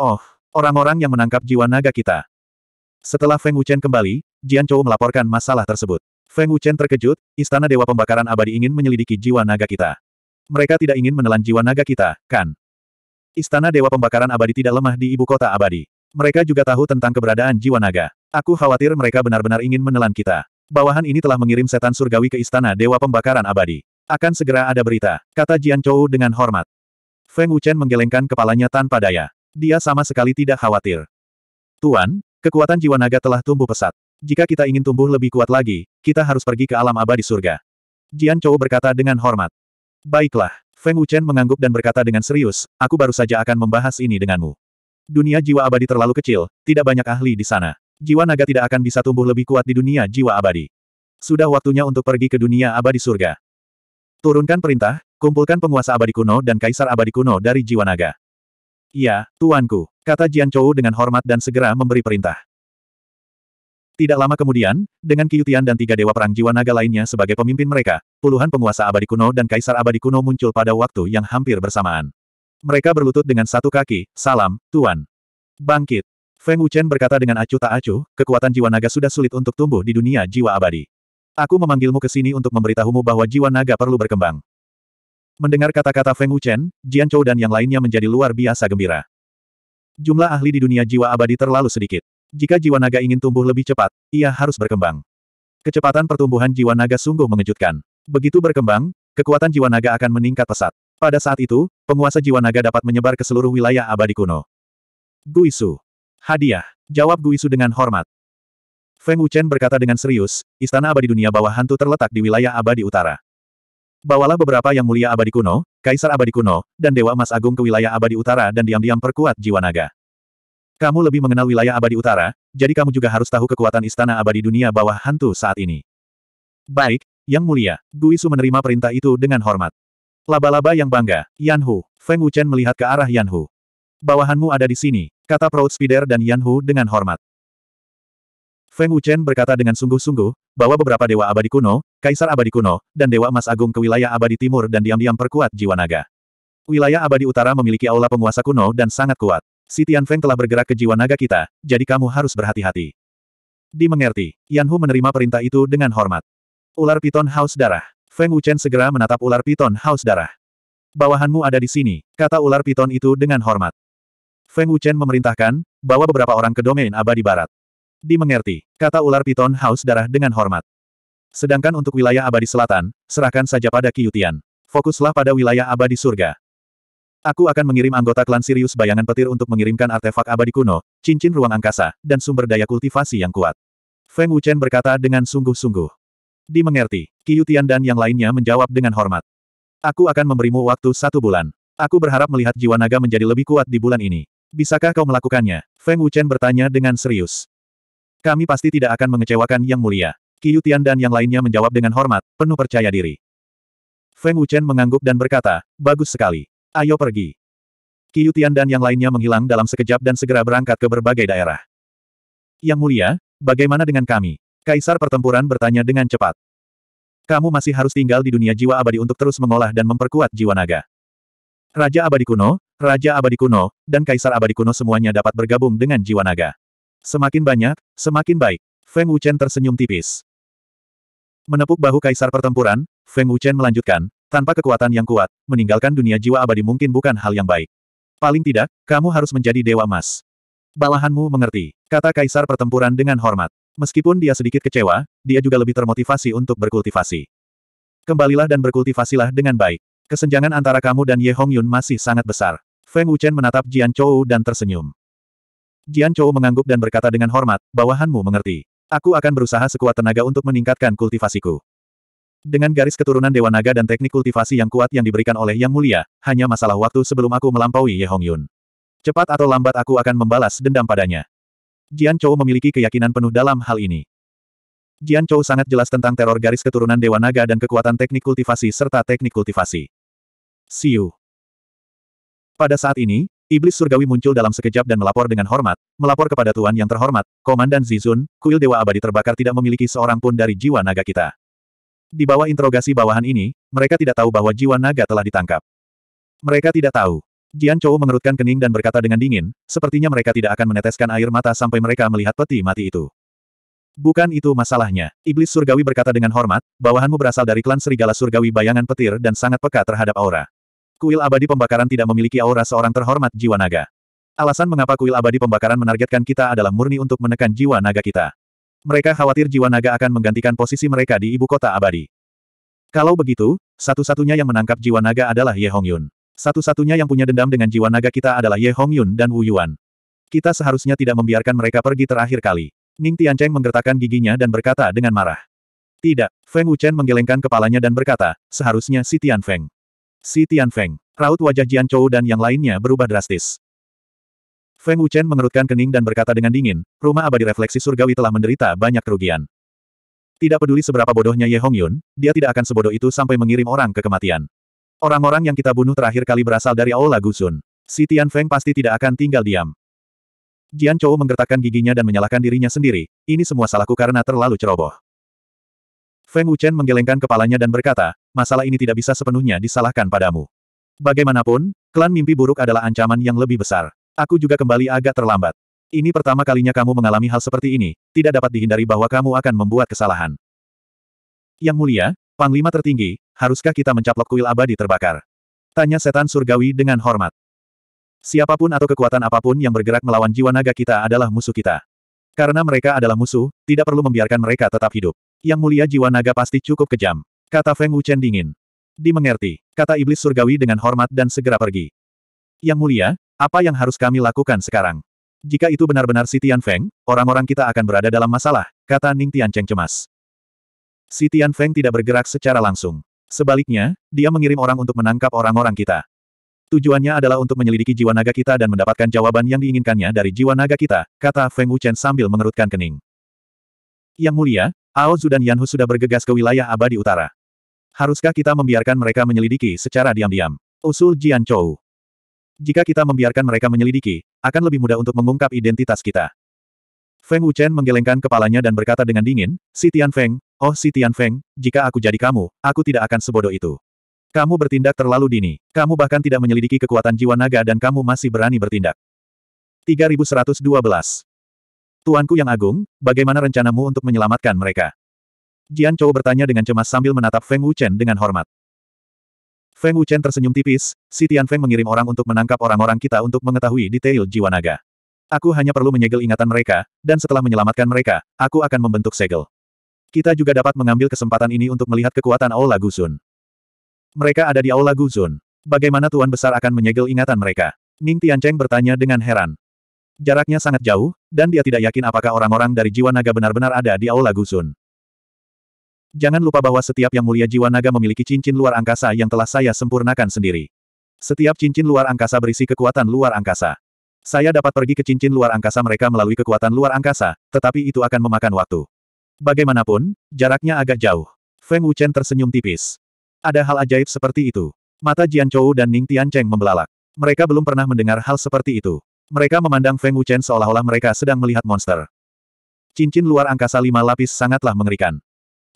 Oh, orang-orang yang menangkap jiwa naga kita. Setelah Feng Wuchen kembali, Jian Chou melaporkan masalah tersebut. Feng Wuchen terkejut, Istana Dewa Pembakaran Abadi ingin menyelidiki jiwa naga kita. Mereka tidak ingin menelan jiwa naga kita, kan? Istana Dewa Pembakaran Abadi tidak lemah di ibu kota abadi. Mereka juga tahu tentang keberadaan jiwa naga. Aku khawatir mereka benar-benar ingin menelan kita. Bawahan ini telah mengirim setan surgawi ke Istana Dewa Pembakaran Abadi. Akan segera ada berita, kata Jian Chou dengan hormat. Feng Wuchen menggelengkan kepalanya tanpa daya. Dia sama sekali tidak khawatir. Tuan, kekuatan jiwa naga telah tumbuh pesat. Jika kita ingin tumbuh lebih kuat lagi, kita harus pergi ke alam abadi surga. Jian Chou berkata dengan hormat. Baiklah, Feng Wuchen mengangguk dan berkata dengan serius, aku baru saja akan membahas ini denganmu. Dunia jiwa abadi terlalu kecil, tidak banyak ahli di sana. Jiwa naga tidak akan bisa tumbuh lebih kuat di dunia jiwa abadi. Sudah waktunya untuk pergi ke dunia abadi surga. Turunkan perintah, kumpulkan penguasa abadi kuno dan kaisar abadi kuno dari jiwa naga. Iya, tuanku, kata Jian Chou dengan hormat dan segera memberi perintah. Tidak lama kemudian, dengan Qiyutian dan tiga dewa perang jiwa naga lainnya sebagai pemimpin mereka, puluhan penguasa abadi kuno dan kaisar abadi kuno muncul pada waktu yang hampir bersamaan. Mereka berlutut dengan satu kaki, salam, Tuan. Bangkit. Feng Wuchen berkata dengan acuh tak acuh, kekuatan jiwa naga sudah sulit untuk tumbuh di dunia jiwa abadi. Aku memanggilmu ke sini untuk memberitahumu bahwa jiwa naga perlu berkembang. Mendengar kata-kata Feng Wuchen, Jian Chou dan yang lainnya menjadi luar biasa gembira. Jumlah ahli di dunia jiwa abadi terlalu sedikit. Jika jiwa naga ingin tumbuh lebih cepat, ia harus berkembang. Kecepatan pertumbuhan jiwa naga sungguh mengejutkan. Begitu berkembang, kekuatan jiwa naga akan meningkat pesat. Pada saat itu, penguasa jiwa naga dapat menyebar ke seluruh wilayah abadi kuno. Guisu. Hadiah. Jawab Guisu dengan hormat. Feng Wuchen berkata dengan serius, istana abadi dunia bawah hantu terletak di wilayah abadi utara. Bawalah beberapa yang mulia abadi kuno, kaisar abadi kuno, dan dewa emas agung ke wilayah abadi utara dan diam-diam perkuat jiwa naga. Kamu lebih mengenal wilayah abadi utara, jadi kamu juga harus tahu kekuatan istana abadi dunia bawah hantu saat ini. Baik, yang mulia, Guisu menerima perintah itu dengan hormat. Laba-laba yang bangga, Yanhu, Feng Wuchen melihat ke arah Yanhu. Bawahanmu ada di sini, kata Proud Spider dan Yanhu dengan hormat. Feng Wuchen berkata dengan sungguh-sungguh, bahwa beberapa dewa abadi kuno, kaisar abadi kuno, dan dewa emas agung ke wilayah abadi timur dan diam-diam perkuat jiwa naga. Wilayah abadi utara memiliki aula penguasa kuno dan sangat kuat. Si Feng telah bergerak ke jiwa naga kita, jadi kamu harus berhati-hati. Dimengerti, Yanhu menerima perintah itu dengan hormat. Ular piton haus darah. Feng Wuchen segera menatap ular piton haus darah. Bawahanmu ada di sini, kata ular piton itu dengan hormat. Feng Wuchen memerintahkan, bahwa beberapa orang ke domain abadi barat. Dimengerti, kata ular piton haus darah dengan hormat. Sedangkan untuk wilayah abadi selatan, serahkan saja pada Kiyutian. Fokuslah pada wilayah abadi surga. Aku akan mengirim anggota klan Sirius bayangan petir untuk mengirimkan artefak abadi kuno, cincin ruang angkasa, dan sumber daya kultivasi yang kuat. Feng Wuchen berkata dengan sungguh-sungguh. Dimengerti, Kiyutian dan yang lainnya menjawab dengan hormat. Aku akan memberimu waktu satu bulan. Aku berharap melihat jiwa naga menjadi lebih kuat di bulan ini. Bisakah kau melakukannya? Feng Wuchen bertanya dengan serius. Kami pasti tidak akan mengecewakan Yang Mulia. Qiu Tian dan yang lainnya menjawab dengan hormat, penuh percaya diri. Feng Wuchen mengangguk dan berkata, bagus sekali. Ayo pergi. Qiu Tian dan yang lainnya menghilang dalam sekejap dan segera berangkat ke berbagai daerah. Yang Mulia, bagaimana dengan kami? Kaisar pertempuran bertanya dengan cepat. Kamu masih harus tinggal di dunia jiwa abadi untuk terus mengolah dan memperkuat jiwa naga. Raja abadi kuno, Raja abadi kuno, dan Kaisar abadi kuno semuanya dapat bergabung dengan jiwa naga. Semakin banyak, semakin baik. Feng Wuchen tersenyum tipis. Menepuk bahu kaisar pertempuran, Feng Wuchen melanjutkan, tanpa kekuatan yang kuat, meninggalkan dunia jiwa abadi mungkin bukan hal yang baik. Paling tidak, kamu harus menjadi dewa emas. Balahanmu mengerti, kata kaisar pertempuran dengan hormat. Meskipun dia sedikit kecewa, dia juga lebih termotivasi untuk berkultivasi. Kembalilah dan berkultivasilah dengan baik. Kesenjangan antara kamu dan Ye Hong Yun masih sangat besar. Feng Wuchen menatap Jian Chou dan tersenyum. Jian Chou mengangguk dan berkata dengan hormat, bawahanmu mengerti. Aku akan berusaha sekuat tenaga untuk meningkatkan kultivasiku. Dengan garis keturunan Dewa Naga dan teknik kultivasi yang kuat yang diberikan oleh Yang Mulia, hanya masalah waktu sebelum aku melampaui Ye Hong Yun. Cepat atau lambat aku akan membalas dendam padanya. Jian Chou memiliki keyakinan penuh dalam hal ini. Jian Chou sangat jelas tentang teror garis keturunan Dewa Naga dan kekuatan teknik kultivasi serta teknik kultivasi. Siu. Pada saat ini, Iblis surgawi muncul dalam sekejap dan melapor dengan hormat, melapor kepada Tuan yang terhormat, Komandan Zizun, kuil Dewa Abadi terbakar tidak memiliki seorang pun dari jiwa naga kita. Di bawah interogasi bawahan ini, mereka tidak tahu bahwa jiwa naga telah ditangkap. Mereka tidak tahu. Jian Chou mengerutkan kening dan berkata dengan dingin, sepertinya mereka tidak akan meneteskan air mata sampai mereka melihat peti mati itu. Bukan itu masalahnya. Iblis surgawi berkata dengan hormat, bawahanmu berasal dari klan serigala surgawi bayangan petir dan sangat peka terhadap aura. Kuil abadi pembakaran tidak memiliki aura seorang terhormat jiwa naga. Alasan mengapa kuil abadi pembakaran menargetkan kita adalah murni untuk menekan jiwa naga kita. Mereka khawatir jiwa naga akan menggantikan posisi mereka di ibu kota abadi. Kalau begitu, satu-satunya yang menangkap jiwa naga adalah Ye Hongyun. Satu-satunya yang punya dendam dengan jiwa naga kita adalah Ye Hongyun dan Wu Yuan. Kita seharusnya tidak membiarkan mereka pergi terakhir kali. Ning Tian Cheng menggertakkan giginya dan berkata dengan marah. Tidak, Feng Wuchen menggelengkan kepalanya dan berkata, seharusnya si Tian Feng. Si Tian Feng, Raut wajah Jian Chou dan yang lainnya berubah drastis. Feng Wuchen mengerutkan kening dan berkata dengan dingin, rumah abadi refleksi surgawi telah menderita banyak kerugian. Tidak peduli seberapa bodohnya Ye Hong Yun, dia tidak akan sebodoh itu sampai mengirim orang ke kematian. Orang-orang yang kita bunuh terakhir kali berasal dari Aula Gusun. Si Tian Feng pasti tidak akan tinggal diam. Jian Chou menggertakkan giginya dan menyalahkan dirinya sendiri, ini semua salahku karena terlalu ceroboh. Feng Wuchen menggelengkan kepalanya dan berkata, masalah ini tidak bisa sepenuhnya disalahkan padamu. Bagaimanapun, klan mimpi buruk adalah ancaman yang lebih besar. Aku juga kembali agak terlambat. Ini pertama kalinya kamu mengalami hal seperti ini, tidak dapat dihindari bahwa kamu akan membuat kesalahan. Yang mulia, Panglima tertinggi, haruskah kita mencaplok kuil abadi terbakar? Tanya setan surgawi dengan hormat. Siapapun atau kekuatan apapun yang bergerak melawan jiwa naga kita adalah musuh kita. Karena mereka adalah musuh, tidak perlu membiarkan mereka tetap hidup. Yang mulia jiwa naga pasti cukup kejam. Kata Feng Wuchen dingin. Dimengerti, kata iblis surgawi dengan hormat dan segera pergi. Yang mulia, apa yang harus kami lakukan sekarang? Jika itu benar-benar si Tian Feng, orang-orang kita akan berada dalam masalah, kata Ning Tian Cheng cemas. Si Tian Feng tidak bergerak secara langsung. Sebaliknya, dia mengirim orang untuk menangkap orang-orang kita. Tujuannya adalah untuk menyelidiki jiwa naga kita dan mendapatkan jawaban yang diinginkannya dari jiwa naga kita, kata Feng Wuchen sambil mengerutkan kening. Yang mulia, Ao Zudan dan Yanhu sudah bergegas ke wilayah abadi utara. Haruskah kita membiarkan mereka menyelidiki secara diam-diam? Usul Jian Chou. Jika kita membiarkan mereka menyelidiki, akan lebih mudah untuk mengungkap identitas kita. Feng Wuchen menggelengkan kepalanya dan berkata dengan dingin, Si Tian Feng, oh Si Tian Feng, jika aku jadi kamu, aku tidak akan sebodoh itu. Kamu bertindak terlalu dini. Kamu bahkan tidak menyelidiki kekuatan jiwa naga dan kamu masih berani bertindak. 3112. Tuanku yang agung, bagaimana rencanamu untuk menyelamatkan mereka? Jian Chou bertanya dengan cemas sambil menatap Feng Wuchen dengan hormat. Feng Wuchen tersenyum tipis, si Tian Feng mengirim orang untuk menangkap orang-orang kita untuk mengetahui detail jiwa naga. Aku hanya perlu menyegel ingatan mereka, dan setelah menyelamatkan mereka, aku akan membentuk segel. Kita juga dapat mengambil kesempatan ini untuk melihat kekuatan Aula Guzun. Mereka ada di Aula Guzun. Bagaimana Tuan Besar akan menyegel ingatan mereka? Ning Tian Cheng bertanya dengan heran. Jaraknya sangat jauh, dan dia tidak yakin apakah orang-orang dari jiwa naga benar-benar ada di Aula Guzun. Jangan lupa bahwa setiap yang mulia jiwa naga memiliki cincin luar angkasa yang telah saya sempurnakan sendiri. Setiap cincin luar angkasa berisi kekuatan luar angkasa. Saya dapat pergi ke cincin luar angkasa mereka melalui kekuatan luar angkasa, tetapi itu akan memakan waktu. Bagaimanapun, jaraknya agak jauh. Feng Wuchen tersenyum tipis. Ada hal ajaib seperti itu. Mata Jian Chou dan Ning Tian Cheng membelalak. Mereka belum pernah mendengar hal seperti itu. Mereka memandang Feng Wuchen seolah-olah mereka sedang melihat monster. Cincin luar angkasa lima lapis sangatlah mengerikan.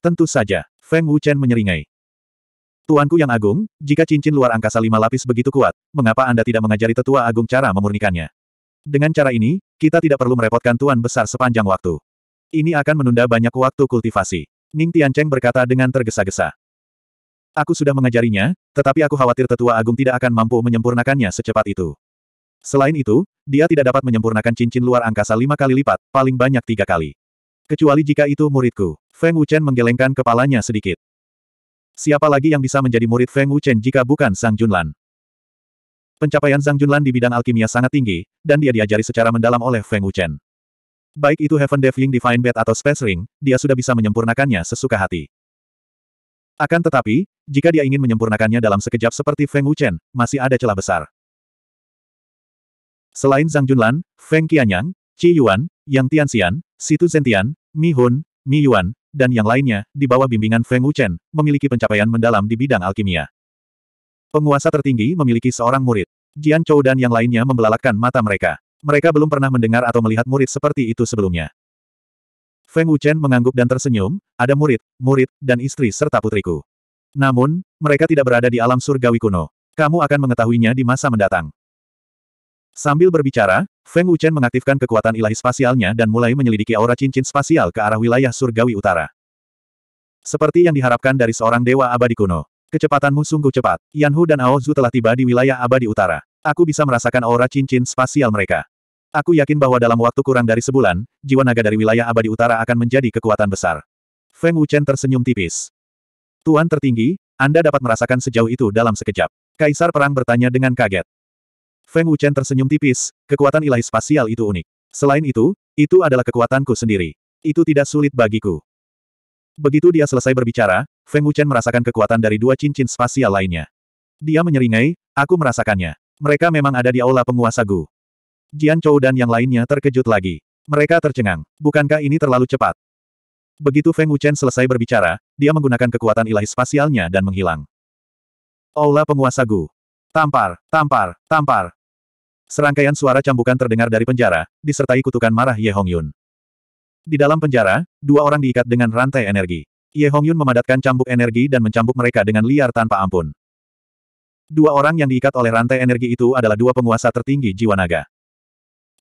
Tentu saja, Feng Wuchen menyeringai. Tuanku yang agung, jika cincin luar angkasa lima lapis begitu kuat, mengapa Anda tidak mengajari tetua agung cara memurnikannya? Dengan cara ini, kita tidak perlu merepotkan Tuan Besar sepanjang waktu. Ini akan menunda banyak waktu kultivasi. Ning Tiancheng berkata dengan tergesa-gesa. Aku sudah mengajarinya, tetapi aku khawatir tetua agung tidak akan mampu menyempurnakannya secepat itu. Selain itu, dia tidak dapat menyempurnakan cincin luar angkasa lima kali lipat, paling banyak tiga kali. Kecuali jika itu muridku. Feng Wuchen menggelengkan kepalanya sedikit. Siapa lagi yang bisa menjadi murid Feng Wuchen jika bukan Sang Junlan? Pencapaian Sang Junlan di bidang alkimia sangat tinggi, dan dia diajari secara mendalam oleh Feng Wuchen. Baik itu Heaven Devling Divine Bed atau Space Ring, dia sudah bisa menyempurnakannya sesuka hati. Akan tetapi, jika dia ingin menyempurnakannya dalam sekejap seperti Feng Wuchen, masih ada celah besar. Selain Zhang Junlan, Feng Qianyang, Qi Yuan, yang Tianxian, Situ Zentian, Mi Hun, Mi Yuan, dan yang lainnya, di bawah bimbingan Feng Wuchen, memiliki pencapaian mendalam di bidang alkimia. Penguasa tertinggi memiliki seorang murid. Jian Chou dan yang lainnya membelalakkan mata mereka. Mereka belum pernah mendengar atau melihat murid seperti itu sebelumnya. Feng Wuchen mengangguk dan tersenyum, ada murid, murid, dan istri serta putriku. Namun, mereka tidak berada di alam surgawi kuno. Kamu akan mengetahuinya di masa mendatang. Sambil berbicara, Feng Wuchen mengaktifkan kekuatan ilahi spasialnya dan mulai menyelidiki aura cincin spasial ke arah wilayah surgawi utara. Seperti yang diharapkan dari seorang dewa abadi kuno. Kecepatanmu sungguh cepat. Yan Hu dan Ao Zhu telah tiba di wilayah abadi utara. Aku bisa merasakan aura cincin spasial mereka. Aku yakin bahwa dalam waktu kurang dari sebulan, jiwa naga dari wilayah abadi utara akan menjadi kekuatan besar. Feng Wuchen tersenyum tipis. Tuan tertinggi, Anda dapat merasakan sejauh itu dalam sekejap. Kaisar Perang bertanya dengan kaget. Feng Wuchen tersenyum tipis, kekuatan ilahi spasial itu unik. Selain itu, itu adalah kekuatanku sendiri. Itu tidak sulit bagiku. Begitu dia selesai berbicara, Feng Wuchen merasakan kekuatan dari dua cincin spasial lainnya. Dia menyeringai, aku merasakannya. Mereka memang ada di aula penguasa Gu. Jian Chou dan yang lainnya terkejut lagi. Mereka tercengang. Bukankah ini terlalu cepat? Begitu Feng Wuchen selesai berbicara, dia menggunakan kekuatan ilahi spasialnya dan menghilang. Aula penguasa Gu. Tampar, tampar, tampar. Serangkaian suara cambukan terdengar dari penjara, disertai kutukan marah Ye Hong Yun. Di dalam penjara, dua orang diikat dengan rantai energi. Ye Hong Yun memadatkan cambuk energi dan mencambuk mereka dengan liar tanpa ampun. Dua orang yang diikat oleh rantai energi itu adalah dua penguasa tertinggi jiwa naga.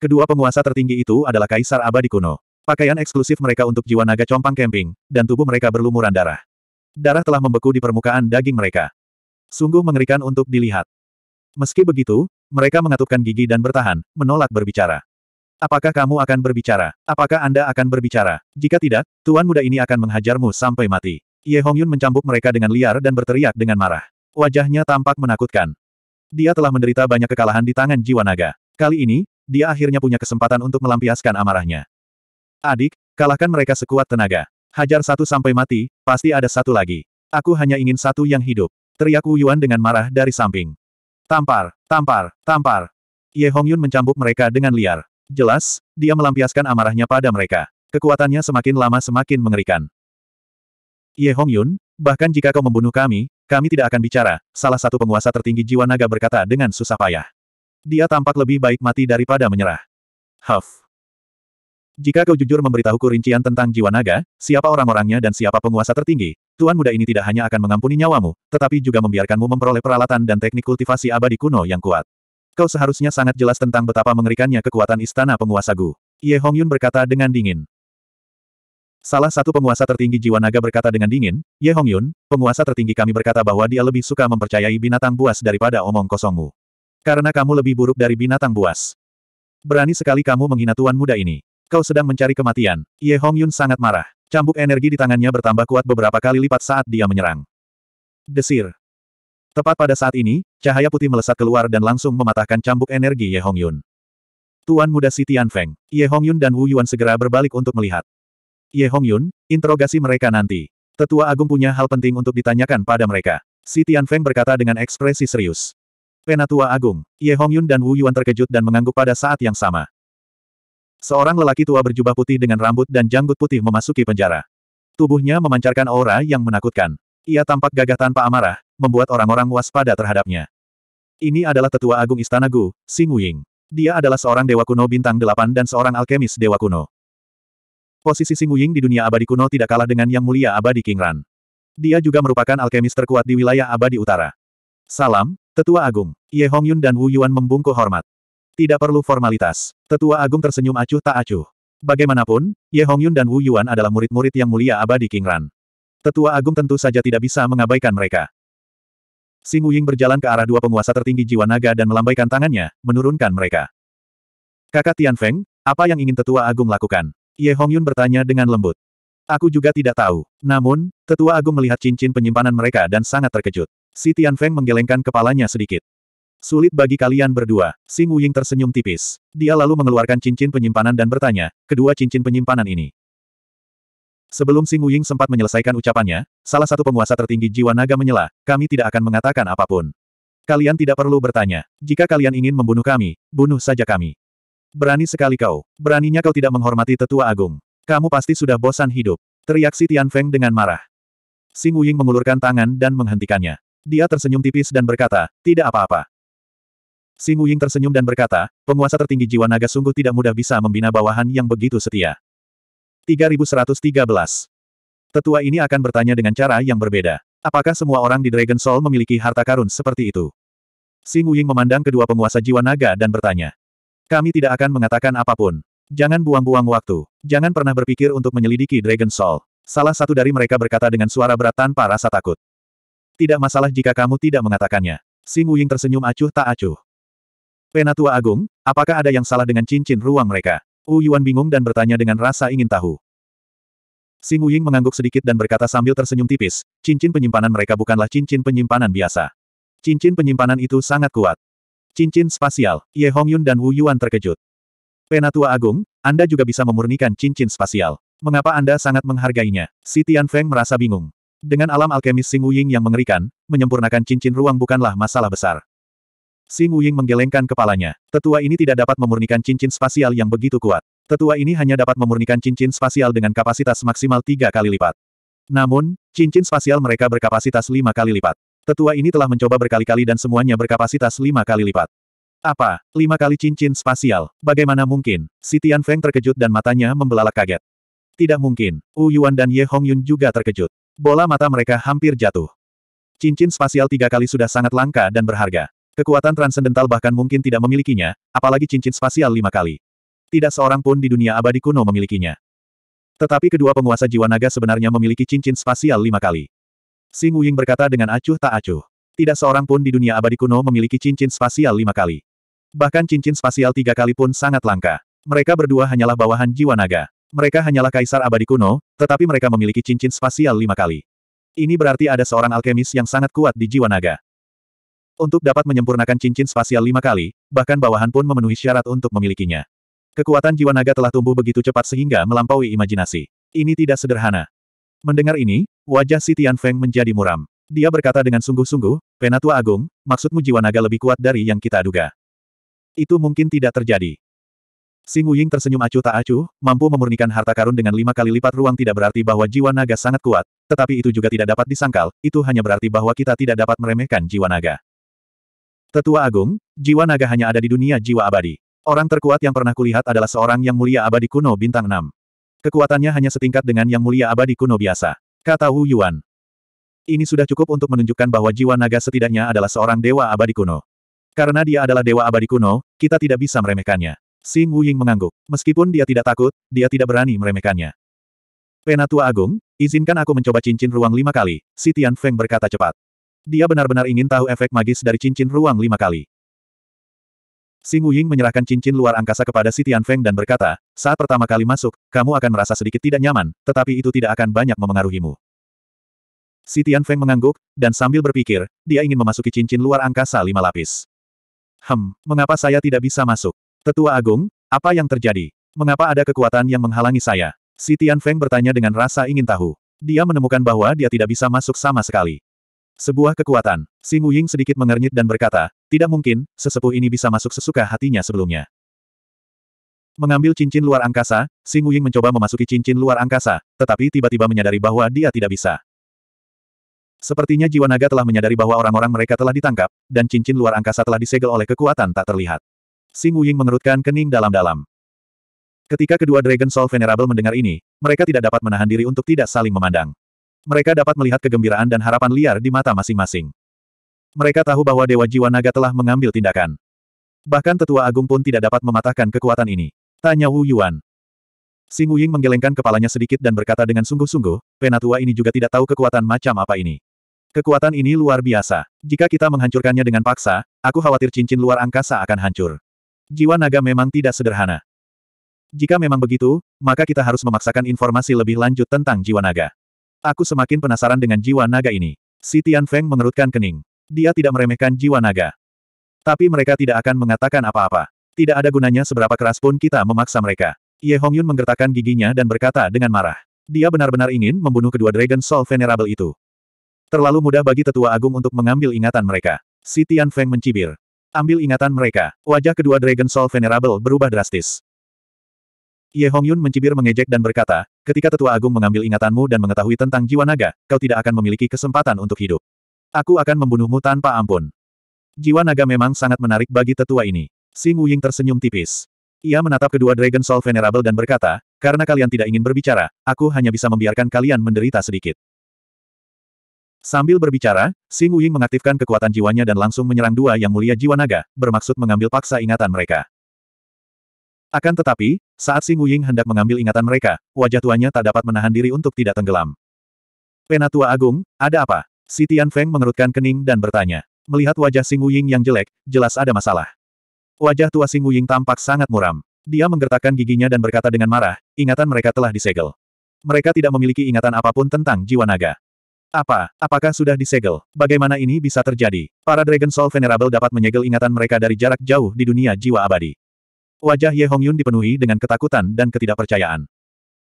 Kedua penguasa tertinggi itu adalah Kaisar Abadi kuno. Pakaian eksklusif mereka untuk jiwa naga compang camping, dan tubuh mereka berlumuran darah. Darah telah membeku di permukaan daging mereka. Sungguh mengerikan untuk dilihat. Meski begitu, mereka mengatupkan gigi dan bertahan, menolak berbicara. Apakah kamu akan berbicara? Apakah Anda akan berbicara? Jika tidak, tuan muda ini akan menghajarmu sampai mati. Ye Hongyun mencambuk mereka dengan liar dan berteriak dengan marah. Wajahnya tampak menakutkan. Dia telah menderita banyak kekalahan di tangan jiwa naga. Kali ini, dia akhirnya punya kesempatan untuk melampiaskan amarahnya. Adik, kalahkan mereka sekuat tenaga. Hajar satu sampai mati, pasti ada satu lagi. Aku hanya ingin satu yang hidup. Teriak Wu Yuan dengan marah dari samping. Tampar, tampar, tampar. Ye Hongyun mencambuk mereka dengan liar. Jelas, dia melampiaskan amarahnya pada mereka. Kekuatannya semakin lama semakin mengerikan. Ye Hongyun, bahkan jika kau membunuh kami, kami tidak akan bicara, salah satu penguasa tertinggi jiwa naga berkata dengan susah payah. Dia tampak lebih baik mati daripada menyerah. Huff. Jika kau jujur memberitahuku rincian tentang jiwa naga, siapa orang-orangnya dan siapa penguasa tertinggi, Tuan muda ini tidak hanya akan mengampuni nyawamu, tetapi juga membiarkanmu memperoleh peralatan dan teknik kultivasi abadi kuno yang kuat. Kau seharusnya sangat jelas tentang betapa mengerikannya kekuatan istana penguasa Gu. Ye Hongyun berkata dengan dingin. Salah satu penguasa tertinggi jiwa naga berkata dengan dingin, Ye Hongyun, penguasa tertinggi kami berkata bahwa dia lebih suka mempercayai binatang buas daripada omong kosongmu. Karena kamu lebih buruk dari binatang buas. Berani sekali kamu menghina tuan muda ini. Kau sedang mencari kematian. Ye Hong Yun sangat marah. Cambuk energi di tangannya bertambah kuat beberapa kali lipat saat dia menyerang. Desir. Tepat pada saat ini, cahaya putih melesat keluar dan langsung mematahkan cambuk energi Ye Hong Yun. Tuan muda si Feng, Ye Hong Yun dan Wu Yuan segera berbalik untuk melihat. Ye Hong Yun, interogasi mereka nanti. Tetua Agung punya hal penting untuk ditanyakan pada mereka. Si Feng berkata dengan ekspresi serius. Penatua Agung, Ye Hong Yun dan Wu Yuan terkejut dan mengangguk pada saat yang sama. Seorang lelaki tua berjubah putih dengan rambut dan janggut putih memasuki penjara. Tubuhnya memancarkan aura yang menakutkan. Ia tampak gagah tanpa amarah, membuat orang-orang waspada terhadapnya. Ini adalah tetua agung istana Gu, Xing Wuying. Dia adalah seorang dewa kuno bintang delapan dan seorang alkemis dewa kuno. Posisi Xing Wuying di dunia abadi kuno tidak kalah dengan yang mulia abadi King Ran. Dia juga merupakan alkemis terkuat di wilayah abadi utara. Salam, Tetua Agung. Ye Hongyun dan Wu Yuan membungkuk hormat. Tidak perlu formalitas. Tetua Agung tersenyum acuh tak acuh. Bagaimanapun, Ye Hongyun dan Wu Yuan adalah murid-murid yang mulia abadi King Ran. Tetua Agung tentu saja tidak bisa mengabaikan mereka. Sing Wuying berjalan ke arah dua penguasa tertinggi jiwa naga dan melambaikan tangannya, menurunkan mereka. Kakak Tian Feng, apa yang ingin Tetua Agung lakukan? Ye Hongyun bertanya dengan lembut. Aku juga tidak tahu. Namun, Tetua Agung melihat cincin penyimpanan mereka dan sangat terkejut. Si Tian Feng menggelengkan kepalanya sedikit. Sulit bagi kalian berdua. Sing Wuying tersenyum tipis. Dia lalu mengeluarkan cincin penyimpanan dan bertanya, kedua cincin penyimpanan ini. Sebelum Sing Wuying sempat menyelesaikan ucapannya, salah satu penguasa tertinggi jiwa naga menyela, kami tidak akan mengatakan apapun. Kalian tidak perlu bertanya. Jika kalian ingin membunuh kami, bunuh saja kami. Berani sekali kau. Beraninya kau tidak menghormati tetua agung. Kamu pasti sudah bosan hidup. Teriak si Tian Feng dengan marah. Sing Wuying mengulurkan tangan dan menghentikannya. Dia tersenyum tipis dan berkata, tidak apa-apa. Xing Ying tersenyum dan berkata, penguasa tertinggi jiwa naga sungguh tidak mudah bisa membina bawahan yang begitu setia. 3113. Tetua ini akan bertanya dengan cara yang berbeda. Apakah semua orang di Dragon Soul memiliki harta karun seperti itu? Xing Ying memandang kedua penguasa jiwa naga dan bertanya. Kami tidak akan mengatakan apapun. Jangan buang-buang waktu. Jangan pernah berpikir untuk menyelidiki Dragon Soul. Salah satu dari mereka berkata dengan suara berat tanpa rasa takut. Tidak masalah jika kamu tidak mengatakannya. Xing Ying tersenyum acuh tak acuh. Penatua Agung, apakah ada yang salah dengan cincin ruang mereka? Wu Yuan bingung dan bertanya dengan rasa ingin tahu. Sing Wuying mengangguk sedikit dan berkata sambil tersenyum tipis, cincin penyimpanan mereka bukanlah cincin penyimpanan biasa. Cincin penyimpanan itu sangat kuat. Cincin spasial, Ye Hongyun dan Wu Yuan terkejut. Penatua Agung, Anda juga bisa memurnikan cincin spasial. Mengapa Anda sangat menghargainya? Si Tian Feng merasa bingung. Dengan alam alkemis Sing Wuying yang mengerikan, menyempurnakan cincin ruang bukanlah masalah besar. Xing Wuying menggelengkan kepalanya. Tetua ini tidak dapat memurnikan cincin spasial yang begitu kuat. Tetua ini hanya dapat memurnikan cincin spasial dengan kapasitas maksimal tiga kali lipat. Namun, cincin spasial mereka berkapasitas lima kali lipat. Tetua ini telah mencoba berkali-kali dan semuanya berkapasitas lima kali lipat. Apa? Lima kali cincin spasial? Bagaimana mungkin? Si Tian Feng terkejut dan matanya membelalak kaget. Tidak mungkin. Wu Yuan dan Ye Hong Yun juga terkejut. Bola mata mereka hampir jatuh. Cincin spasial tiga kali sudah sangat langka dan berharga. Kekuatan transendental bahkan mungkin tidak memilikinya, apalagi cincin spasial lima kali. Tidak seorang pun di dunia abadi kuno memilikinya. Tetapi kedua penguasa jiwa naga sebenarnya memiliki cincin spasial lima kali. Sing Wuying berkata dengan acuh tak acuh. Tidak seorang pun di dunia abadi kuno memiliki cincin spasial lima kali. Bahkan cincin spasial tiga kali pun sangat langka. Mereka berdua hanyalah bawahan jiwa naga. Mereka hanyalah kaisar abadi kuno, tetapi mereka memiliki cincin spasial lima kali. Ini berarti ada seorang alkemis yang sangat kuat di jiwa naga. Untuk dapat menyempurnakan cincin spasial lima kali, bahkan bawahan pun memenuhi syarat untuk memilikinya. Kekuatan jiwa naga telah tumbuh begitu cepat sehingga melampaui imajinasi. Ini tidak sederhana. Mendengar ini, wajah si Feng menjadi muram. Dia berkata dengan sungguh-sungguh, Penatua Agung, maksudmu jiwa naga lebih kuat dari yang kita duga. Itu mungkin tidak terjadi. Sing Wuying tersenyum acuh tak acuh, mampu memurnikan harta karun dengan lima kali lipat ruang tidak berarti bahwa jiwa naga sangat kuat, tetapi itu juga tidak dapat disangkal, itu hanya berarti bahwa kita tidak dapat meremehkan jiwa naga. Tetua Agung, jiwa naga hanya ada di dunia jiwa abadi. Orang terkuat yang pernah kulihat adalah seorang yang mulia abadi kuno bintang 6. Kekuatannya hanya setingkat dengan yang mulia abadi kuno biasa. Kata Wu Yuan. Ini sudah cukup untuk menunjukkan bahwa jiwa naga setidaknya adalah seorang dewa abadi kuno. Karena dia adalah dewa abadi kuno, kita tidak bisa meremehkannya. Sing Ying mengangguk. Meskipun dia tidak takut, dia tidak berani meremehkannya. Penatua Agung, izinkan aku mencoba cincin ruang lima kali, si Tian Feng berkata cepat. Dia benar-benar ingin tahu efek magis dari cincin ruang lima kali. Xing Wuying menyerahkan cincin luar angkasa kepada si Tianfeng dan berkata, saat pertama kali masuk, kamu akan merasa sedikit tidak nyaman, tetapi itu tidak akan banyak memengaruhimu. Si Tianfeng mengangguk, dan sambil berpikir, dia ingin memasuki cincin luar angkasa lima lapis. Hem, mengapa saya tidak bisa masuk? Tetua Agung, apa yang terjadi? Mengapa ada kekuatan yang menghalangi saya? Si Tianfeng bertanya dengan rasa ingin tahu. Dia menemukan bahwa dia tidak bisa masuk sama sekali. Sebuah kekuatan. Xing Wuying sedikit mengernyit dan berkata, tidak mungkin, sesepuh ini bisa masuk sesuka hatinya sebelumnya. Mengambil cincin luar angkasa, Xing Wuying mencoba memasuki cincin luar angkasa, tetapi tiba-tiba menyadari bahwa dia tidak bisa. Sepertinya jiwa naga telah menyadari bahwa orang-orang mereka telah ditangkap, dan cincin luar angkasa telah disegel oleh kekuatan tak terlihat. Xing Wuying mengerutkan kening dalam-dalam. Ketika kedua Dragon Soul Venerable mendengar ini, mereka tidak dapat menahan diri untuk tidak saling memandang. Mereka dapat melihat kegembiraan dan harapan liar di mata masing-masing. Mereka tahu bahwa Dewa Jiwa Naga telah mengambil tindakan. Bahkan Tetua Agung pun tidak dapat mematahkan kekuatan ini. Tanya Wu Yuan. Sing Wuying menggelengkan kepalanya sedikit dan berkata dengan sungguh-sungguh, penatua ini juga tidak tahu kekuatan macam apa ini. Kekuatan ini luar biasa. Jika kita menghancurkannya dengan paksa, aku khawatir cincin luar angkasa akan hancur. Jiwa naga memang tidak sederhana. Jika memang begitu, maka kita harus memaksakan informasi lebih lanjut tentang jiwa naga. Aku semakin penasaran dengan jiwa naga ini. Si Tian Feng mengerutkan kening. Dia tidak meremehkan jiwa naga. Tapi mereka tidak akan mengatakan apa-apa. Tidak ada gunanya seberapa keras pun kita memaksa mereka. Ye Hongyun menggertakkan giginya dan berkata dengan marah. Dia benar-benar ingin membunuh kedua Dragon Soul Venerable itu. Terlalu mudah bagi tetua agung untuk mengambil ingatan mereka. Si Tian Feng mencibir. Ambil ingatan mereka. Wajah kedua Dragon Soul Venerable berubah drastis. Ye Hong Yun mencibir mengejek dan berkata, ketika tetua agung mengambil ingatanmu dan mengetahui tentang jiwa naga, kau tidak akan memiliki kesempatan untuk hidup. Aku akan membunuhmu tanpa ampun. Jiwa naga memang sangat menarik bagi tetua ini. Sing Wuying tersenyum tipis. Ia menatap kedua Dragon Soul Venerable dan berkata, karena kalian tidak ingin berbicara, aku hanya bisa membiarkan kalian menderita sedikit. Sambil berbicara, Sing Wuying mengaktifkan kekuatan jiwanya dan langsung menyerang dua yang mulia jiwa naga, bermaksud mengambil paksa ingatan mereka. Akan tetapi, saat Xing Wuying hendak mengambil ingatan mereka, wajah tuanya tak dapat menahan diri untuk tidak tenggelam. Penatua Agung, ada apa? Si Tian Feng mengerutkan kening dan bertanya. Melihat wajah Xing Wuying yang jelek, jelas ada masalah. Wajah tua Xing Wuying tampak sangat muram. Dia menggertakkan giginya dan berkata dengan marah, ingatan mereka telah disegel. Mereka tidak memiliki ingatan apapun tentang jiwa naga. Apa? Apakah sudah disegel? Bagaimana ini bisa terjadi? Para Dragon Soul Venerable dapat menyegel ingatan mereka dari jarak jauh di dunia jiwa abadi. Wajah Ye Hongyun dipenuhi dengan ketakutan dan ketidakpercayaan.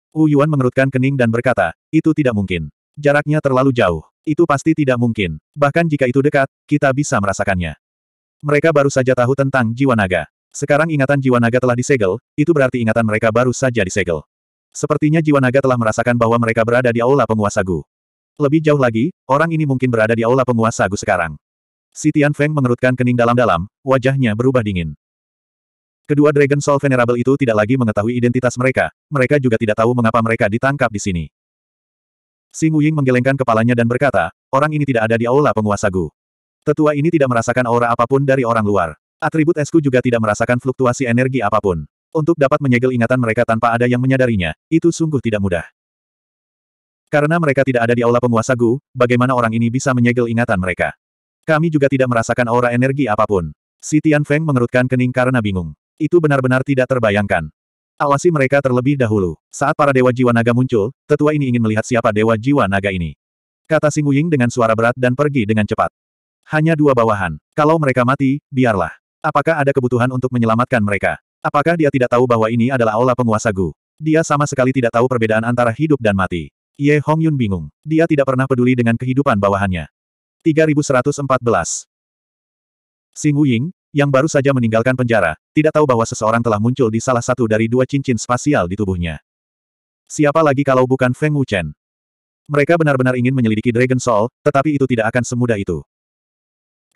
Wu Yuan mengerutkan kening dan berkata, itu tidak mungkin. Jaraknya terlalu jauh. Itu pasti tidak mungkin. Bahkan jika itu dekat, kita bisa merasakannya. Mereka baru saja tahu tentang jiwa naga. Sekarang ingatan jiwa naga telah disegel, itu berarti ingatan mereka baru saja disegel. Sepertinya jiwa naga telah merasakan bahwa mereka berada di aula penguasa Gu. Lebih jauh lagi, orang ini mungkin berada di aula penguasa Gu sekarang. Si Tian Feng mengerutkan kening dalam-dalam, wajahnya berubah dingin. Kedua Dragon Soul Venerable itu tidak lagi mengetahui identitas mereka, mereka juga tidak tahu mengapa mereka ditangkap di sini. Xing Wuying menggelengkan kepalanya dan berkata, orang ini tidak ada di aula penguasa Gu. Tetua ini tidak merasakan aura apapun dari orang luar. Atribut esku juga tidak merasakan fluktuasi energi apapun. Untuk dapat menyegel ingatan mereka tanpa ada yang menyadarinya, itu sungguh tidak mudah. Karena mereka tidak ada di aula penguasa Gu, bagaimana orang ini bisa menyegel ingatan mereka? Kami juga tidak merasakan aura energi apapun. Si Tian Feng mengerutkan kening karena bingung. Itu benar-benar tidak terbayangkan. Awasi mereka terlebih dahulu. Saat para Dewa Jiwa Naga muncul, tetua ini ingin melihat siapa Dewa Jiwa Naga ini. Kata Sing Wuying dengan suara berat dan pergi dengan cepat. Hanya dua bawahan. Kalau mereka mati, biarlah. Apakah ada kebutuhan untuk menyelamatkan mereka? Apakah dia tidak tahu bahwa ini adalah aula penguasa Gu? Dia sama sekali tidak tahu perbedaan antara hidup dan mati. Ye Hong Yun bingung. Dia tidak pernah peduli dengan kehidupan bawahannya. 3114 Sing Wuying, yang baru saja meninggalkan penjara, tidak tahu bahwa seseorang telah muncul di salah satu dari dua cincin spasial di tubuhnya. Siapa lagi kalau bukan Feng Wuchen? Mereka benar-benar ingin menyelidiki Dragon Soul, tetapi itu tidak akan semudah itu.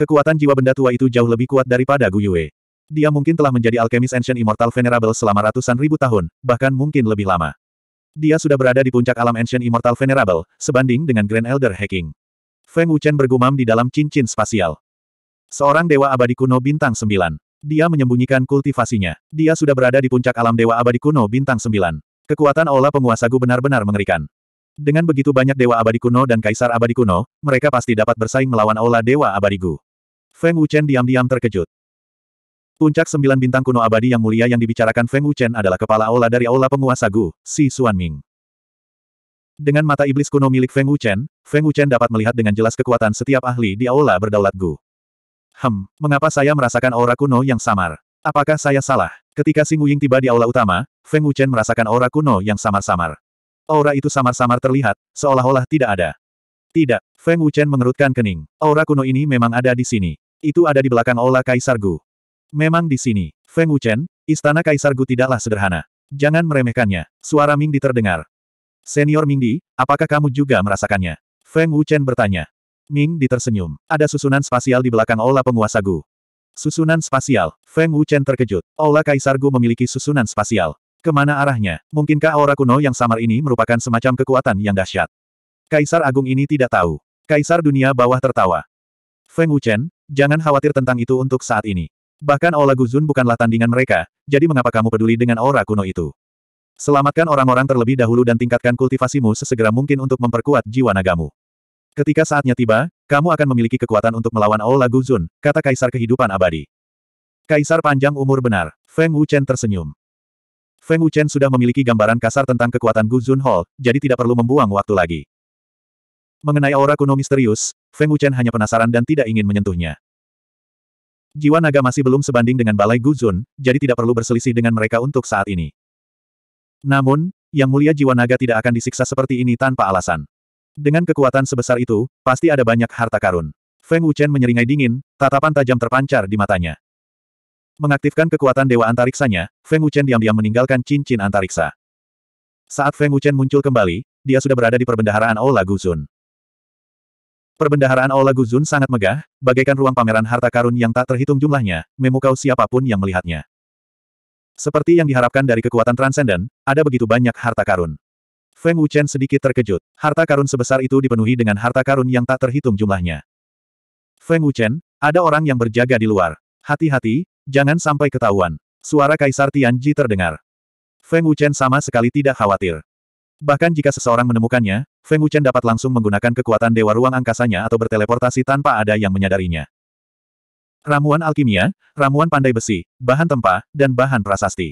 Kekuatan jiwa benda tua itu jauh lebih kuat daripada Gu Yue. Dia mungkin telah menjadi alkemis Ancient Immortal Venerable selama ratusan ribu tahun, bahkan mungkin lebih lama. Dia sudah berada di puncak alam Ancient Immortal Venerable, sebanding dengan Grand Elder Hacking. Feng Wuchen bergumam di dalam cincin spasial. Seorang dewa abadi kuno bintang sembilan. Dia menyembunyikan kultivasinya. Dia sudah berada di puncak alam dewa abadi kuno bintang sembilan. Kekuatan aula penguasa Gu benar-benar mengerikan. Dengan begitu banyak dewa abadi kuno dan kaisar abadi kuno, mereka pasti dapat bersaing melawan aula dewa abadi Gu. Feng Wuchen diam-diam terkejut. Puncak sembilan bintang kuno abadi yang mulia yang dibicarakan Feng Wuchen adalah kepala aula dari aula penguasa Gu, Si Xuanming. Dengan mata iblis kuno milik Feng Wuchen, Feng Wuchen dapat melihat dengan jelas kekuatan setiap ahli di aula berdaulat Gu. Hem, mengapa saya merasakan aura kuno yang samar? Apakah saya salah? Ketika Sing Wuying tiba di aula utama, Feng Wuchen merasakan aura kuno yang samar-samar. Aura itu samar-samar terlihat, seolah-olah tidak ada. Tidak, Feng Wuchen mengerutkan kening. Aura kuno ini memang ada di sini. Itu ada di belakang aula Kaisar Gu. Memang di sini, Feng Wuchen, istana Kaisar Gu tidaklah sederhana. Jangan meremehkannya. Suara Mingdi terdengar. Senior Mingdi, apakah kamu juga merasakannya? Feng Wuchen bertanya. Ming Di tersenyum. Ada susunan spasial di belakang aula penguasa Gu. Susunan spasial. Feng Wuchen terkejut. Aula Kaisar Gu memiliki susunan spasial. Kemana arahnya? Mungkinkah aura kuno yang samar ini merupakan semacam kekuatan yang dahsyat? Kaisar Agung ini tidak tahu. Kaisar dunia bawah tertawa. Feng Wuchen, jangan khawatir tentang itu untuk saat ini. Bahkan aula Guzun bukanlah tandingan mereka, jadi mengapa kamu peduli dengan aura kuno itu? Selamatkan orang-orang terlebih dahulu dan tingkatkan kultivasimu sesegera mungkin untuk memperkuat jiwa nagamu. Ketika saatnya tiba, kamu akan memiliki kekuatan untuk melawan Aula Guzun, kata Kaisar Kehidupan Abadi. Kaisar panjang umur benar, Feng Wuchen tersenyum. Feng Wuchen sudah memiliki gambaran kasar tentang kekuatan Guzun Hall, jadi tidak perlu membuang waktu lagi. Mengenai aura kuno misterius, Feng Wuchen hanya penasaran dan tidak ingin menyentuhnya. Jiwa naga masih belum sebanding dengan balai Guzun, jadi tidak perlu berselisih dengan mereka untuk saat ini. Namun, Yang Mulia Jiwa Naga tidak akan disiksa seperti ini tanpa alasan. Dengan kekuatan sebesar itu, pasti ada banyak harta karun. Feng Wuchen menyeringai dingin, tatapan tajam terpancar di matanya. Mengaktifkan kekuatan dewa antariksanya, Feng Wuchen diam-diam meninggalkan cincin antariksa. Saat Feng Wuchen muncul kembali, dia sudah berada di perbendaharaan Aula Guzun. Perbendaharaan Aula Guzun sangat megah, bagaikan ruang pameran harta karun yang tak terhitung jumlahnya, memukau siapapun yang melihatnya. Seperti yang diharapkan dari kekuatan transenden, ada begitu banyak harta karun. Feng Wuchen sedikit terkejut. Harta karun sebesar itu dipenuhi dengan harta karun yang tak terhitung jumlahnya. Feng Wuchen, ada orang yang berjaga di luar. Hati-hati, jangan sampai ketahuan. Suara Kaisar Tianji terdengar. Feng Wuchen sama sekali tidak khawatir. Bahkan jika seseorang menemukannya, Feng Wuchen dapat langsung menggunakan kekuatan Dewa Ruang Angkasanya atau berteleportasi tanpa ada yang menyadarinya. Ramuan alkimia, ramuan pandai besi, bahan tempa, dan bahan prasasti.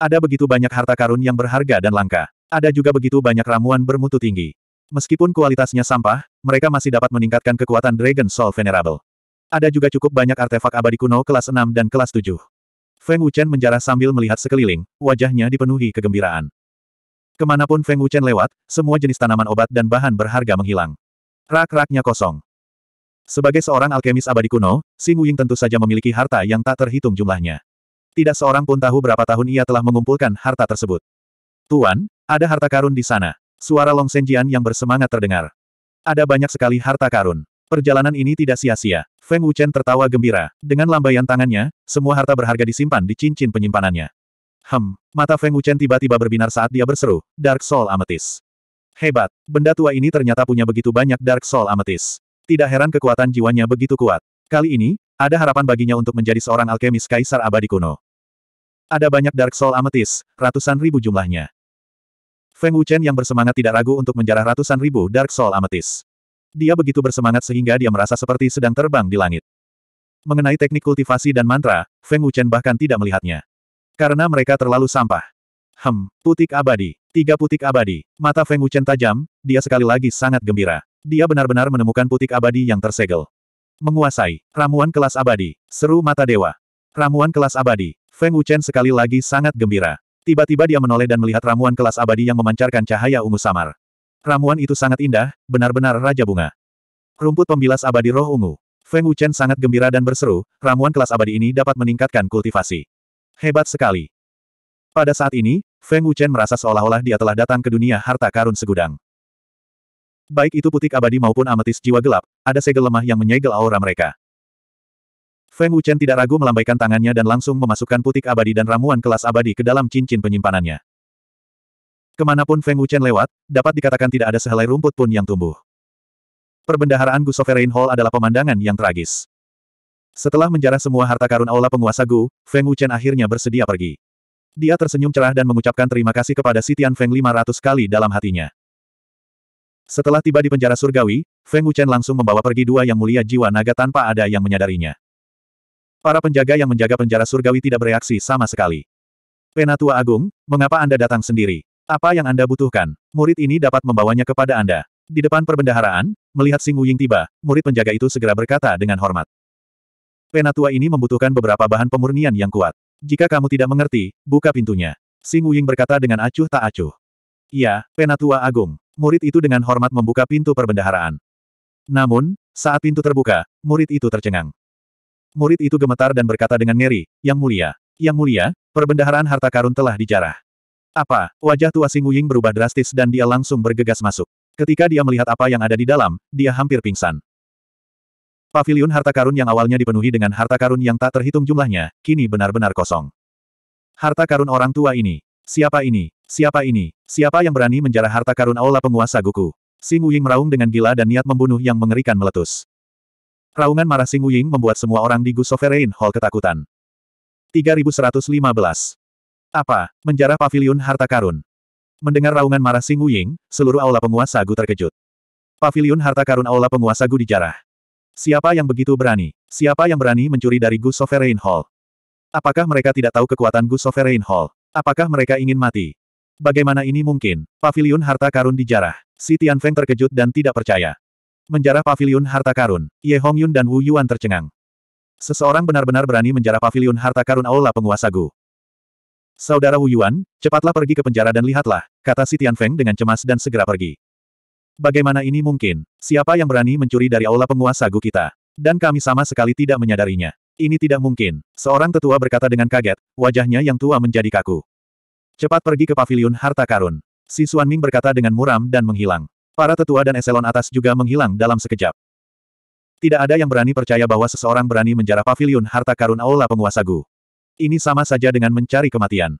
Ada begitu banyak harta karun yang berharga dan langka. Ada juga begitu banyak ramuan bermutu tinggi. Meskipun kualitasnya sampah, mereka masih dapat meningkatkan kekuatan Dragon Soul Venerable. Ada juga cukup banyak artefak abadi kuno kelas 6 dan kelas 7. Feng Wuchen menjarah sambil melihat sekeliling, wajahnya dipenuhi kegembiraan. Kemanapun Feng Wuchen lewat, semua jenis tanaman obat dan bahan berharga menghilang. Rak-raknya kosong. Sebagai seorang alkemis abadi kuno, Xing Wuying tentu saja memiliki harta yang tak terhitung jumlahnya. Tidak seorang pun tahu berapa tahun ia telah mengumpulkan harta tersebut. Tuan, ada harta karun di sana. Suara Long Senjian yang bersemangat terdengar. Ada banyak sekali harta karun. Perjalanan ini tidak sia-sia. Feng Wuchen tertawa gembira. Dengan lambaian tangannya, semua harta berharga disimpan di cincin penyimpanannya. Hem, mata Feng Wuchen tiba-tiba berbinar saat dia berseru, Dark Soul Amethyst. Hebat, benda tua ini ternyata punya begitu banyak Dark Soul Amethyst. Tidak heran kekuatan jiwanya begitu kuat. Kali ini, ada harapan baginya untuk menjadi seorang alkemis kaisar abadi kuno. Ada banyak Dark Soul Amethyst, ratusan ribu jumlahnya. Feng Wuchen yang bersemangat tidak ragu untuk menjarah ratusan ribu Dark Soul Amethyst. Dia begitu bersemangat sehingga dia merasa seperti sedang terbang di langit. Mengenai teknik kultivasi dan mantra, Feng Wuchen bahkan tidak melihatnya. Karena mereka terlalu sampah. Hem, putik abadi. Tiga putik abadi. Mata Feng Wuchen tajam, dia sekali lagi sangat gembira. Dia benar-benar menemukan putik abadi yang tersegel. Menguasai. Ramuan kelas abadi. Seru mata dewa. Ramuan kelas abadi. Feng Wuchen sekali lagi sangat gembira. Tiba-tiba dia menoleh dan melihat ramuan kelas abadi yang memancarkan cahaya ungu samar. Ramuan itu sangat indah, benar-benar raja bunga. Rumput pembilas abadi roh ungu. Feng Wuchen sangat gembira dan berseru, ramuan kelas abadi ini dapat meningkatkan kultivasi. Hebat sekali. Pada saat ini, Feng Wuchen merasa seolah-olah dia telah datang ke dunia harta karun segudang. Baik itu putik abadi maupun ametis jiwa gelap, ada segel lemah yang menyegel aura mereka. Feng Wuchen tidak ragu melambaikan tangannya dan langsung memasukkan putik abadi dan ramuan kelas abadi ke dalam cincin penyimpanannya. Kemanapun Feng Wuchen lewat, dapat dikatakan tidak ada sehelai rumput pun yang tumbuh. Perbendaharaan Gu Sovereign Hall adalah pemandangan yang tragis. Setelah menjarah semua harta karun aula penguasa Gu, Feng Wuchen akhirnya bersedia pergi. Dia tersenyum cerah dan mengucapkan terima kasih kepada Sitian Feng 500 kali dalam hatinya. Setelah tiba di penjara surgawi, Feng Wuchen langsung membawa pergi dua yang mulia jiwa naga tanpa ada yang menyadarinya. Para penjaga yang menjaga penjara surgawi tidak bereaksi sama sekali. Penatua Agung, mengapa Anda datang sendiri? Apa yang Anda butuhkan? Murid ini dapat membawanya kepada Anda. Di depan perbendaharaan, melihat Sing Wuying tiba, murid penjaga itu segera berkata dengan hormat. Penatua ini membutuhkan beberapa bahan pemurnian yang kuat. Jika kamu tidak mengerti, buka pintunya. Sing Wuying berkata dengan acuh tak acuh. Iya, Penatua Agung. Murid itu dengan hormat membuka pintu perbendaharaan. Namun, saat pintu terbuka, murid itu tercengang. Murid itu gemetar dan berkata dengan ngeri, Yang mulia, yang mulia, perbendaharaan harta karun telah dijarah. Apa? Wajah tua Ying berubah drastis dan dia langsung bergegas masuk. Ketika dia melihat apa yang ada di dalam, dia hampir pingsan. Pavilion harta karun yang awalnya dipenuhi dengan harta karun yang tak terhitung jumlahnya, kini benar-benar kosong. Harta karun orang tua ini. Siapa ini? Siapa ini? Siapa yang berani menjarah harta karun aula penguasa Guku? Sing Wuying meraung dengan gila dan niat membunuh yang mengerikan meletus. Raungan marah Sing Wuying membuat semua orang di Gu Sovereign Hall ketakutan. 3115. Apa? Menjarah pavilion harta karun. Mendengar raungan marah Sing Wuying, seluruh aula penguasa Gu terkejut. Pavilion harta karun aula penguasa Gu dijarah. Siapa yang begitu berani? Siapa yang berani mencuri dari Gu Sovereign Hall? Apakah mereka tidak tahu kekuatan Gu Sovereign Hall? Apakah mereka ingin mati? Bagaimana ini mungkin? Pavilion harta karun dijarah. Si Feng terkejut dan tidak percaya. Menjarah pavilion harta karun, Ye Hongyun dan Wu Yuan tercengang. Seseorang benar-benar berani menjarah pavilion harta karun aula penguasa Gu. Saudara Wu Yuan, cepatlah pergi ke penjara dan lihatlah, kata si Tian Feng dengan cemas dan segera pergi. Bagaimana ini mungkin? Siapa yang berani mencuri dari aula penguasa Gu kita? Dan kami sama sekali tidak menyadarinya. Ini tidak mungkin. Seorang tetua berkata dengan kaget, wajahnya yang tua menjadi kaku. Cepat pergi ke pavilion harta karun. Si Suan Ming berkata dengan muram dan menghilang. Para tetua dan eselon atas juga menghilang dalam sekejap. Tidak ada yang berani percaya bahwa seseorang berani menjarah pavilion harta karun aula penguasa Gu. Ini sama saja dengan mencari kematian.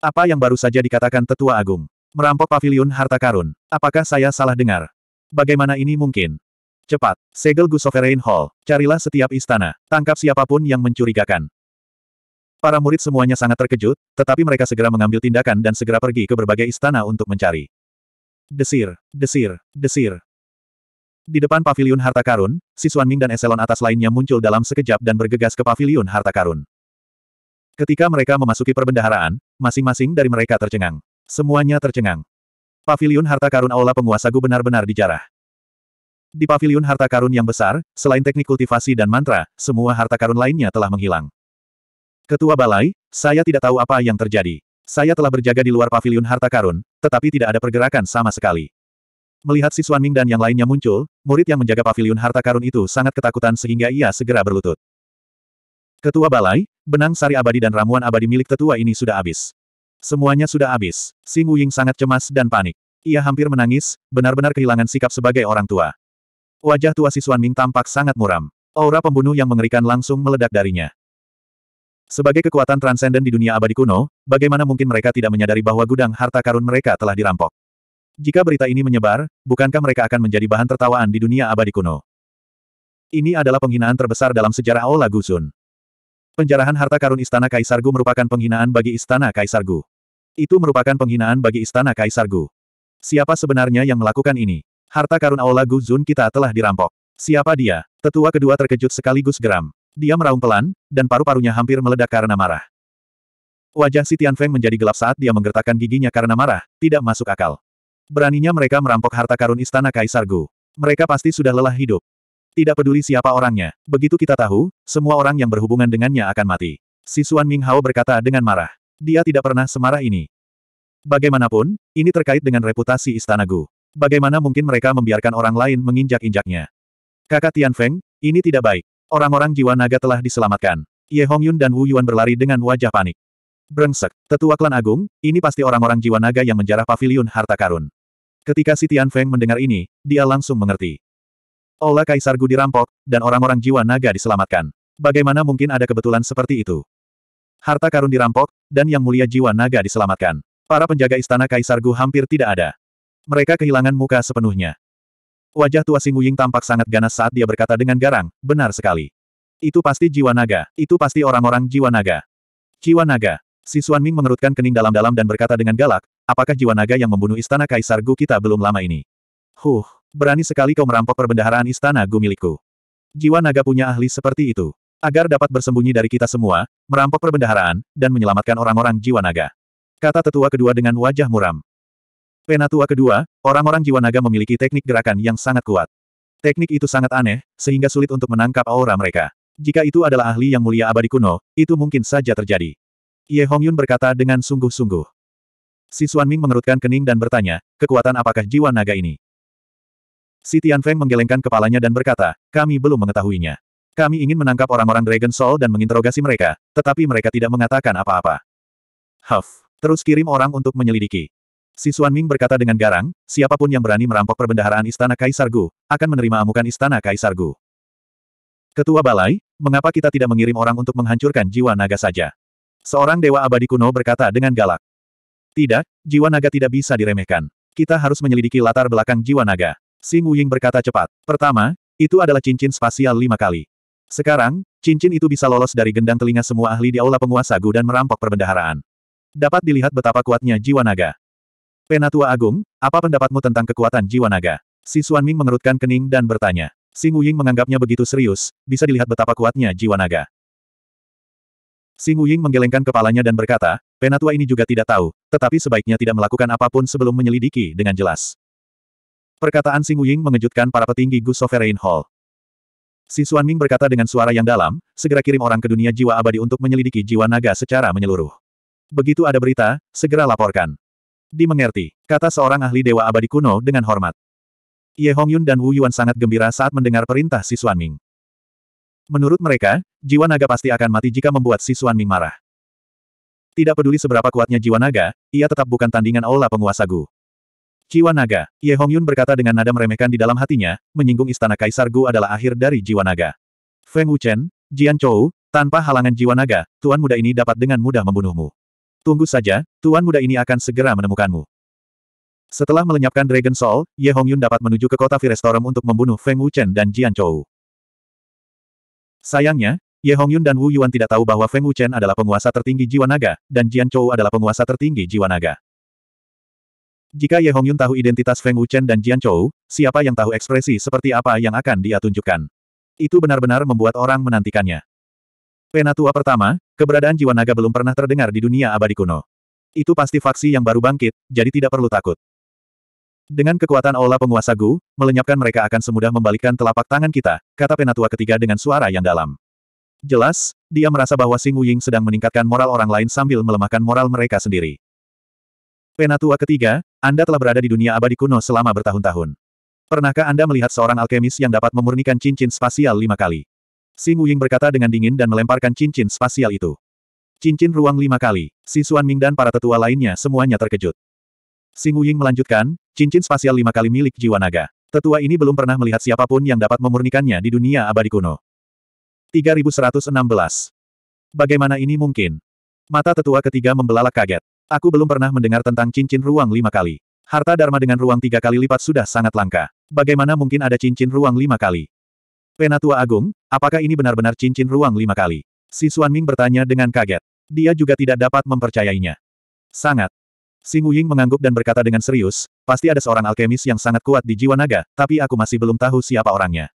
Apa yang baru saja dikatakan tetua agung? Merampok pavilion harta karun. Apakah saya salah dengar? Bagaimana ini mungkin? Cepat, segel Gu Sovereign Hall, carilah setiap istana, tangkap siapapun yang mencurigakan. Para murid semuanya sangat terkejut, tetapi mereka segera mengambil tindakan dan segera pergi ke berbagai istana untuk mencari desir, desir, desir. Di depan pavilion harta karun, Siswan Ming dan eselon atas lainnya muncul dalam sekejap dan bergegas ke pavilion harta karun. Ketika mereka memasuki perbendaharaan, masing-masing dari mereka tercengang. Semuanya tercengang. Pavilion harta karun aula penguasa Gu benar-benar dijarah. Di pavilion harta karun yang besar, selain teknik kultivasi dan mantra, semua harta karun lainnya telah menghilang. Ketua Balai, saya tidak tahu apa yang terjadi. Saya telah berjaga di luar pavilion harta karun, tetapi tidak ada pergerakan sama sekali. Melihat si Ming dan yang lainnya muncul, murid yang menjaga pavilion harta karun itu sangat ketakutan sehingga ia segera berlutut. Ketua balai, benang sari abadi dan ramuan abadi milik tetua ini sudah habis. Semuanya sudah habis. Sing Ying sangat cemas dan panik. Ia hampir menangis, benar-benar kehilangan sikap sebagai orang tua. Wajah tua si Ming tampak sangat muram. Aura pembunuh yang mengerikan langsung meledak darinya. Sebagai kekuatan transenden di dunia abadi kuno, bagaimana mungkin mereka tidak menyadari bahwa gudang harta karun mereka telah dirampok? Jika berita ini menyebar, bukankah mereka akan menjadi bahan tertawaan di dunia abadi kuno? Ini adalah penghinaan terbesar dalam sejarah Aula Guzun. Penjarahan harta karun Istana Kaisar Gu merupakan penghinaan bagi Istana Kaisar Gu. Itu merupakan penghinaan bagi Istana Kaisar Gu. Siapa sebenarnya yang melakukan ini? Harta karun Aula Guzun kita telah dirampok. Siapa dia? Tetua kedua terkejut sekaligus geram. Dia meraung pelan, dan paru-parunya hampir meledak karena marah. Wajah si Tian Feng menjadi gelap saat dia menggertakkan giginya karena marah, tidak masuk akal. Beraninya mereka merampok harta karun istana Kaisar Gu. Mereka pasti sudah lelah hidup. Tidak peduli siapa orangnya, begitu kita tahu, semua orang yang berhubungan dengannya akan mati. Si Suan Ming Hao berkata dengan marah. Dia tidak pernah semarah ini. Bagaimanapun, ini terkait dengan reputasi istana Gu. Bagaimana mungkin mereka membiarkan orang lain menginjak-injaknya? Kakak Tian Feng, ini tidak baik. Orang-orang jiwa naga telah diselamatkan. Ye Hongyun dan Wu Yuan berlari dengan wajah panik. Brengsek, tetua klan agung, ini pasti orang-orang jiwa naga yang menjarah pavilion harta karun. Ketika si Tian Feng mendengar ini, dia langsung mengerti. Olah Kaisar Gu dirampok, dan orang-orang jiwa naga diselamatkan. Bagaimana mungkin ada kebetulan seperti itu? Harta karun dirampok, dan yang mulia jiwa naga diselamatkan. Para penjaga istana Kaisar Gu hampir tidak ada. Mereka kehilangan muka sepenuhnya. Wajah tua Wuying tampak sangat ganas saat dia berkata dengan garang, benar sekali. Itu pasti jiwa naga, itu pasti orang-orang jiwa naga. Jiwa naga. Si Ming mengerutkan kening dalam-dalam dan berkata dengan galak, apakah jiwa naga yang membunuh istana Kaisar Gu kita belum lama ini? Huh, berani sekali kau merampok perbendaharaan istana Gu milikku. Jiwa naga punya ahli seperti itu. Agar dapat bersembunyi dari kita semua, merampok perbendaharaan, dan menyelamatkan orang-orang jiwa naga. Kata tetua kedua dengan wajah muram. Penatua kedua, orang-orang jiwa naga memiliki teknik gerakan yang sangat kuat. Teknik itu sangat aneh, sehingga sulit untuk menangkap aura mereka. Jika itu adalah ahli yang mulia abadi kuno, itu mungkin saja terjadi. Ye Hongyun berkata dengan sungguh-sungguh. Si Ming mengerutkan kening dan bertanya, kekuatan apakah jiwa naga ini? Si Feng menggelengkan kepalanya dan berkata, kami belum mengetahuinya. Kami ingin menangkap orang-orang Dragon Soul dan menginterogasi mereka, tetapi mereka tidak mengatakan apa-apa. Huff, terus kirim orang untuk menyelidiki. Si Ming berkata dengan garang, siapapun yang berani merampok perbendaharaan istana Kaisar Gu, akan menerima amukan istana Kaisar Gu. Ketua Balai, mengapa kita tidak mengirim orang untuk menghancurkan jiwa naga saja? Seorang dewa abadi kuno berkata dengan galak. Tidak, jiwa naga tidak bisa diremehkan. Kita harus menyelidiki latar belakang jiwa naga. Mu Wuying berkata cepat. Pertama, itu adalah cincin spasial lima kali. Sekarang, cincin itu bisa lolos dari gendang telinga semua ahli di aula penguasa Gu dan merampok perbendaharaan. Dapat dilihat betapa kuatnya jiwa naga. Penatua Agung, apa pendapatmu tentang kekuatan jiwa naga? Si Xuanming mengerutkan kening dan bertanya. Si Ying menganggapnya begitu serius, bisa dilihat betapa kuatnya jiwa naga. Si Ying menggelengkan kepalanya dan berkata, Penatua ini juga tidak tahu, tetapi sebaiknya tidak melakukan apapun sebelum menyelidiki dengan jelas. Perkataan Si Ying mengejutkan para petinggi Gu Sovereign Hall. Si Xuanming berkata dengan suara yang dalam, segera kirim orang ke dunia jiwa abadi untuk menyelidiki jiwa naga secara menyeluruh. Begitu ada berita, segera laporkan. Dimengerti, kata seorang ahli dewa abadi kuno dengan hormat. Ye Hongyun dan Wu Yuan sangat gembira saat mendengar perintah si Xuan Ming. Menurut mereka, jiwa naga pasti akan mati jika membuat si Xuan Ming marah. Tidak peduli seberapa kuatnya jiwa naga, ia tetap bukan tandingan aula penguasa Gu. Jiwa naga, Ye Hongyun berkata dengan nada meremehkan di dalam hatinya, menyinggung istana Kaisar Gu adalah akhir dari jiwa naga. Feng Wuchen, Jian Chou, tanpa halangan jiwa naga, tuan muda ini dapat dengan mudah membunuhmu. Tunggu saja, tuan muda ini akan segera menemukanmu. Setelah melenyapkan Dragon Soul, Ye Hongyun dapat menuju ke kota Firestorm untuk membunuh Feng Wuchen dan Jian Chou. Sayangnya, Ye Hongyun dan Wu Yuan tidak tahu bahwa Feng Wuchen adalah penguasa tertinggi jiwa naga, dan Jian Chou adalah penguasa tertinggi jiwa naga. Jika Ye Hongyun tahu identitas Feng Wuchen dan Jian Chou, siapa yang tahu ekspresi seperti apa yang akan dia tunjukkan. Itu benar-benar membuat orang menantikannya. Penatua pertama, keberadaan jiwa naga belum pernah terdengar di dunia abadi kuno. Itu pasti faksi yang baru bangkit, jadi tidak perlu takut. Dengan kekuatan aula penguasa Gu, melenyapkan mereka akan semudah membalikkan telapak tangan kita, kata penatua ketiga dengan suara yang dalam. Jelas, dia merasa bahwa Sing Wuying sedang meningkatkan moral orang lain sambil melemahkan moral mereka sendiri. Penatua ketiga, Anda telah berada di dunia abadi kuno selama bertahun-tahun. Pernahkah Anda melihat seorang alkemis yang dapat memurnikan cincin spasial lima kali? Xing Wuying berkata dengan dingin dan melemparkan cincin spasial itu. Cincin ruang lima kali, si Xuan Ming dan para tetua lainnya semuanya terkejut. Xing Wuying melanjutkan, cincin spasial lima kali milik jiwa naga. Tetua ini belum pernah melihat siapapun yang dapat memurnikannya di dunia abadi kuno. 3116. Bagaimana ini mungkin? Mata tetua ketiga membelalak kaget. Aku belum pernah mendengar tentang cincin ruang lima kali. Harta Dharma dengan ruang tiga kali lipat sudah sangat langka. Bagaimana mungkin ada cincin ruang lima kali? Penatua Agung, apakah ini benar-benar cincin ruang lima kali? Si Ming bertanya dengan kaget. Dia juga tidak dapat mempercayainya. Sangat. Sing Wuying mengangguk dan berkata dengan serius, pasti ada seorang alkemis yang sangat kuat di jiwa naga, tapi aku masih belum tahu siapa orangnya.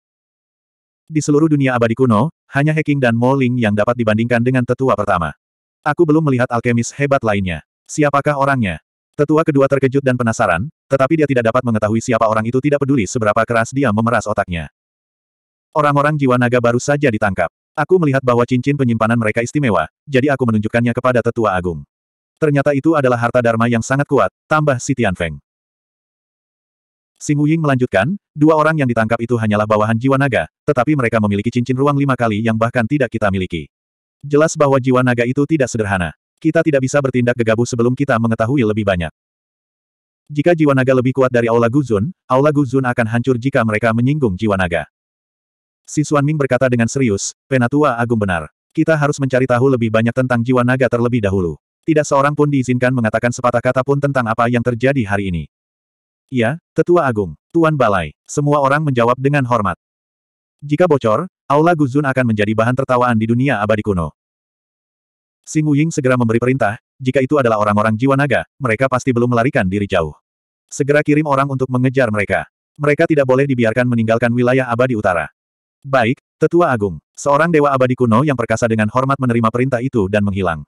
Di seluruh dunia abadi kuno, hanya Heking dan Mo Ling yang dapat dibandingkan dengan tetua pertama. Aku belum melihat alkemis hebat lainnya. Siapakah orangnya? Tetua kedua terkejut dan penasaran, tetapi dia tidak dapat mengetahui siapa orang itu tidak peduli seberapa keras dia memeras otaknya. Orang-orang jiwa naga baru saja ditangkap. Aku melihat bahwa cincin penyimpanan mereka istimewa, jadi aku menunjukkannya kepada tetua agung. Ternyata itu adalah harta dharma yang sangat kuat, tambah si Tianfeng. Sing Wuying melanjutkan, dua orang yang ditangkap itu hanyalah bawahan jiwa naga, tetapi mereka memiliki cincin ruang lima kali yang bahkan tidak kita miliki. Jelas bahwa jiwa naga itu tidak sederhana. Kita tidak bisa bertindak gegabah sebelum kita mengetahui lebih banyak. Jika jiwa naga lebih kuat dari Aula Guzun, Aula Guzun akan hancur jika mereka menyinggung jiwa naga. Si Ming berkata dengan serius, Penatua Agung benar. Kita harus mencari tahu lebih banyak tentang jiwa naga terlebih dahulu. Tidak seorang pun diizinkan mengatakan sepatah kata pun tentang apa yang terjadi hari ini. Ya, Tetua Agung, Tuan Balai, semua orang menjawab dengan hormat. Jika bocor, Aula Guzun akan menjadi bahan tertawaan di dunia abadi kuno. Sing Wuying segera memberi perintah, jika itu adalah orang-orang jiwa naga, mereka pasti belum melarikan diri jauh. Segera kirim orang untuk mengejar mereka. Mereka tidak boleh dibiarkan meninggalkan wilayah abadi utara. Baik, Tetua Agung. Seorang dewa abadi kuno yang perkasa dengan hormat menerima perintah itu dan menghilang.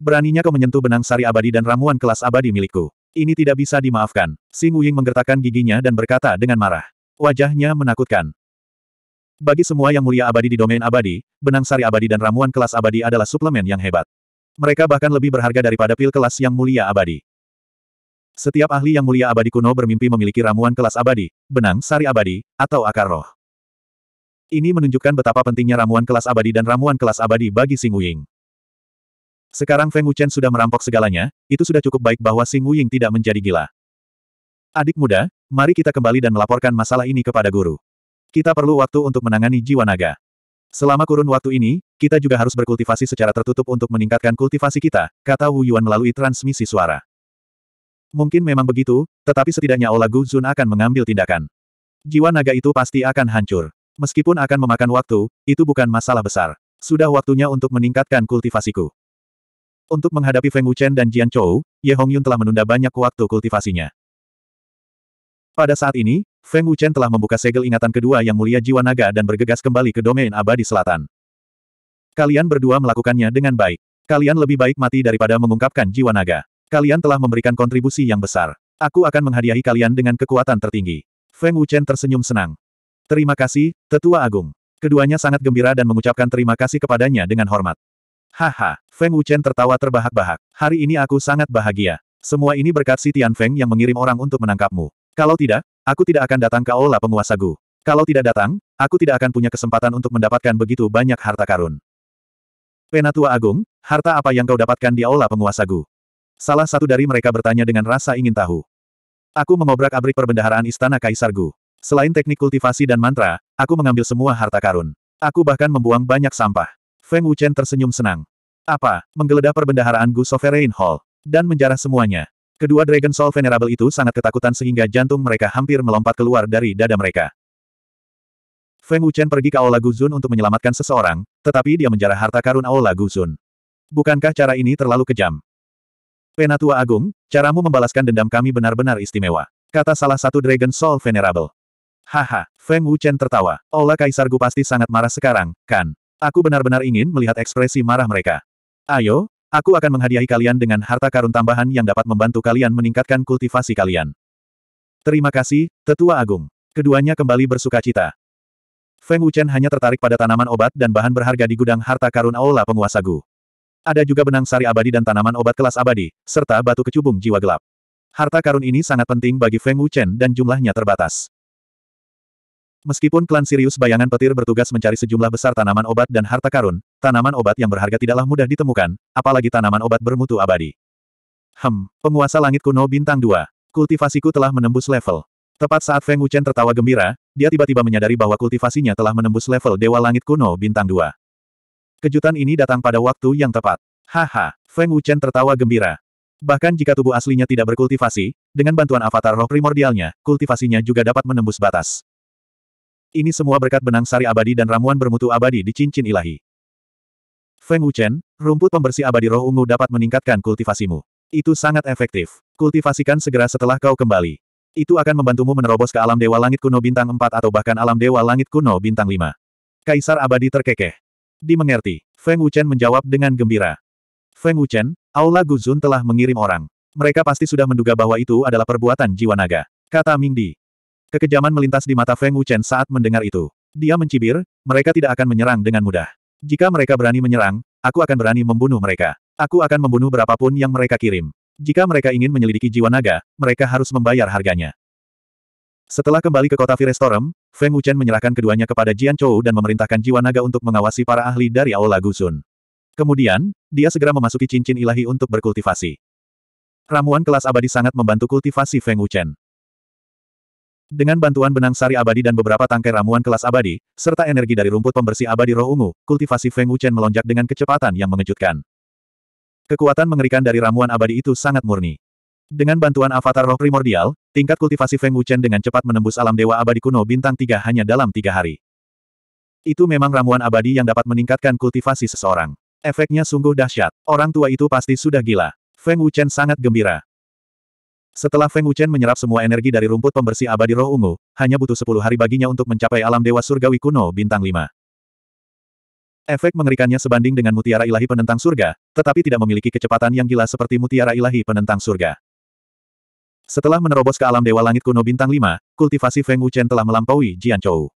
Beraninya kau menyentuh benang sari abadi dan ramuan kelas abadi milikku. Ini tidak bisa dimaafkan. Sing Wuying menggertakkan giginya dan berkata dengan marah. Wajahnya menakutkan. Bagi semua yang mulia abadi di domain abadi, benang sari abadi dan ramuan kelas abadi adalah suplemen yang hebat. Mereka bahkan lebih berharga daripada pil kelas yang mulia abadi. Setiap ahli yang mulia abadi kuno bermimpi memiliki ramuan kelas abadi, benang sari abadi, atau akar roh. Ini menunjukkan betapa pentingnya ramuan kelas abadi dan ramuan kelas abadi bagi Xing Wuying. Sekarang Feng Wuchen sudah merampok segalanya, itu sudah cukup baik bahwa Xing Wuying tidak menjadi gila. Adik muda, mari kita kembali dan melaporkan masalah ini kepada guru. Kita perlu waktu untuk menangani jiwa naga. Selama kurun waktu ini, kita juga harus berkultivasi secara tertutup untuk meningkatkan kultivasi kita, kata Wu Yuan melalui transmisi suara. Mungkin memang begitu, tetapi setidaknya Ola Gu Zun akan mengambil tindakan. Jiwa naga itu pasti akan hancur. Meskipun akan memakan waktu, itu bukan masalah besar. Sudah waktunya untuk meningkatkan kultivasiku. Untuk menghadapi Feng Wuchen dan Jian Chou, Ye Hongyun telah menunda banyak waktu kultivasinya. Pada saat ini, Feng Wuchen telah membuka segel ingatan kedua yang mulia jiwa naga dan bergegas kembali ke domain abadi selatan. Kalian berdua melakukannya dengan baik. Kalian lebih baik mati daripada mengungkapkan jiwa naga. Kalian telah memberikan kontribusi yang besar. Aku akan menghadiahi kalian dengan kekuatan tertinggi. Feng Wuchen tersenyum senang. Terima kasih, Tetua Agung. Keduanya sangat gembira dan mengucapkan terima kasih kepadanya dengan hormat. Haha, Feng Wuchen tertawa terbahak-bahak. Hari ini aku sangat bahagia. Semua ini berkat si Tian Feng yang mengirim orang untuk menangkapmu. Kalau tidak, aku tidak akan datang ke Aula Penguasa Gu. Kalau tidak datang, aku tidak akan punya kesempatan untuk mendapatkan begitu banyak harta karun. Penatua Agung, harta apa yang kau dapatkan di Aula Penguasa Gu? Salah satu dari mereka bertanya dengan rasa ingin tahu. Aku mengobrak-abrik perbendaharaan Istana Kaisar Gu. Selain teknik kultivasi dan mantra, aku mengambil semua harta karun. Aku bahkan membuang banyak sampah. Feng Wuchen tersenyum senang. Apa, menggeledah perbendaharaan Gu Sovereign Hall, dan menjarah semuanya. Kedua Dragon Soul Venerable itu sangat ketakutan sehingga jantung mereka hampir melompat keluar dari dada mereka. Feng Wuchen pergi ke Aula Guzun untuk menyelamatkan seseorang, tetapi dia menjarah harta karun Aula Guzun. Bukankah cara ini terlalu kejam? Penatua Agung, caramu membalaskan dendam kami benar-benar istimewa, kata salah satu Dragon Soul Venerable. Haha, Feng Wuchen tertawa. Ola kaisargu pasti sangat marah sekarang, kan? Aku benar-benar ingin melihat ekspresi marah mereka. Ayo, aku akan menghadiahi kalian dengan harta karun tambahan yang dapat membantu kalian meningkatkan kultivasi kalian. Terima kasih, Tetua Agung. Keduanya kembali bersuka cita. Feng Wuchen hanya tertarik pada tanaman obat dan bahan berharga di gudang harta karun Aula penguasa Gu. Ada juga benang sari abadi dan tanaman obat kelas abadi, serta batu kecubung jiwa gelap. Harta karun ini sangat penting bagi Feng Wuchen dan jumlahnya terbatas. Meskipun klan Sirius bayangan petir bertugas mencari sejumlah besar tanaman obat dan harta karun, tanaman obat yang berharga tidaklah mudah ditemukan, apalagi tanaman obat bermutu abadi. Hem, penguasa langit kuno bintang 2. Kultivasiku telah menembus level. Tepat saat Feng Wuchen tertawa gembira, dia tiba-tiba menyadari bahwa kultivasinya telah menembus level Dewa Langit Kuno bintang 2. Kejutan ini datang pada waktu yang tepat. Haha, Feng Wuchen tertawa gembira. Bahkan jika tubuh aslinya tidak berkultivasi, dengan bantuan avatar roh primordialnya, kultivasinya juga dapat menembus batas. Ini semua berkat benang sari abadi dan ramuan bermutu abadi di cincin ilahi. Feng Wuchen, rumput pembersih abadi roh ungu dapat meningkatkan kultivasimu. Itu sangat efektif. Kultivasikan segera setelah kau kembali. Itu akan membantumu menerobos ke alam dewa langit kuno bintang 4 atau bahkan alam dewa langit kuno bintang 5. Kaisar abadi terkekeh. Dimengerti, Feng Wuchen menjawab dengan gembira. Feng Wuchen, Aula Guzun telah mengirim orang. Mereka pasti sudah menduga bahwa itu adalah perbuatan jiwa naga. Kata Mingdi. Kekejaman melintas di mata Feng Wuchen saat mendengar itu. Dia mencibir, mereka tidak akan menyerang dengan mudah. Jika mereka berani menyerang, aku akan berani membunuh mereka. Aku akan membunuh berapapun yang mereka kirim. Jika mereka ingin menyelidiki jiwa naga, mereka harus membayar harganya. Setelah kembali ke kota Firestorm, Feng Wuchen menyerahkan keduanya kepada Jian Chou dan memerintahkan jiwa naga untuk mengawasi para ahli dari Aula Gusun. Kemudian, dia segera memasuki cincin ilahi untuk berkultivasi. Ramuan kelas abadi sangat membantu kultivasi Feng Wuchen. Dengan bantuan benang sari abadi dan beberapa tangkai ramuan kelas abadi, serta energi dari rumput pembersih abadi roh ungu, kultivasi Feng Wuchen melonjak dengan kecepatan yang mengejutkan. Kekuatan mengerikan dari ramuan abadi itu sangat murni. Dengan bantuan avatar roh primordial, tingkat kultivasi Feng Wuchen dengan cepat menembus alam dewa abadi kuno bintang tiga hanya dalam tiga hari. Itu memang ramuan abadi yang dapat meningkatkan kultivasi seseorang. Efeknya sungguh dahsyat. Orang tua itu pasti sudah gila. Feng Wuchen sangat gembira. Setelah Feng Wuchen menyerap semua energi dari rumput pembersih abadi roh ungu, hanya butuh 10 hari baginya untuk mencapai alam dewa surgawi kuno bintang 5. Efek mengerikannya sebanding dengan mutiara ilahi penentang surga, tetapi tidak memiliki kecepatan yang gila seperti mutiara ilahi penentang surga. Setelah menerobos ke alam dewa langit kuno bintang 5, kultivasi Feng Wuchen telah melampaui Jian Chou.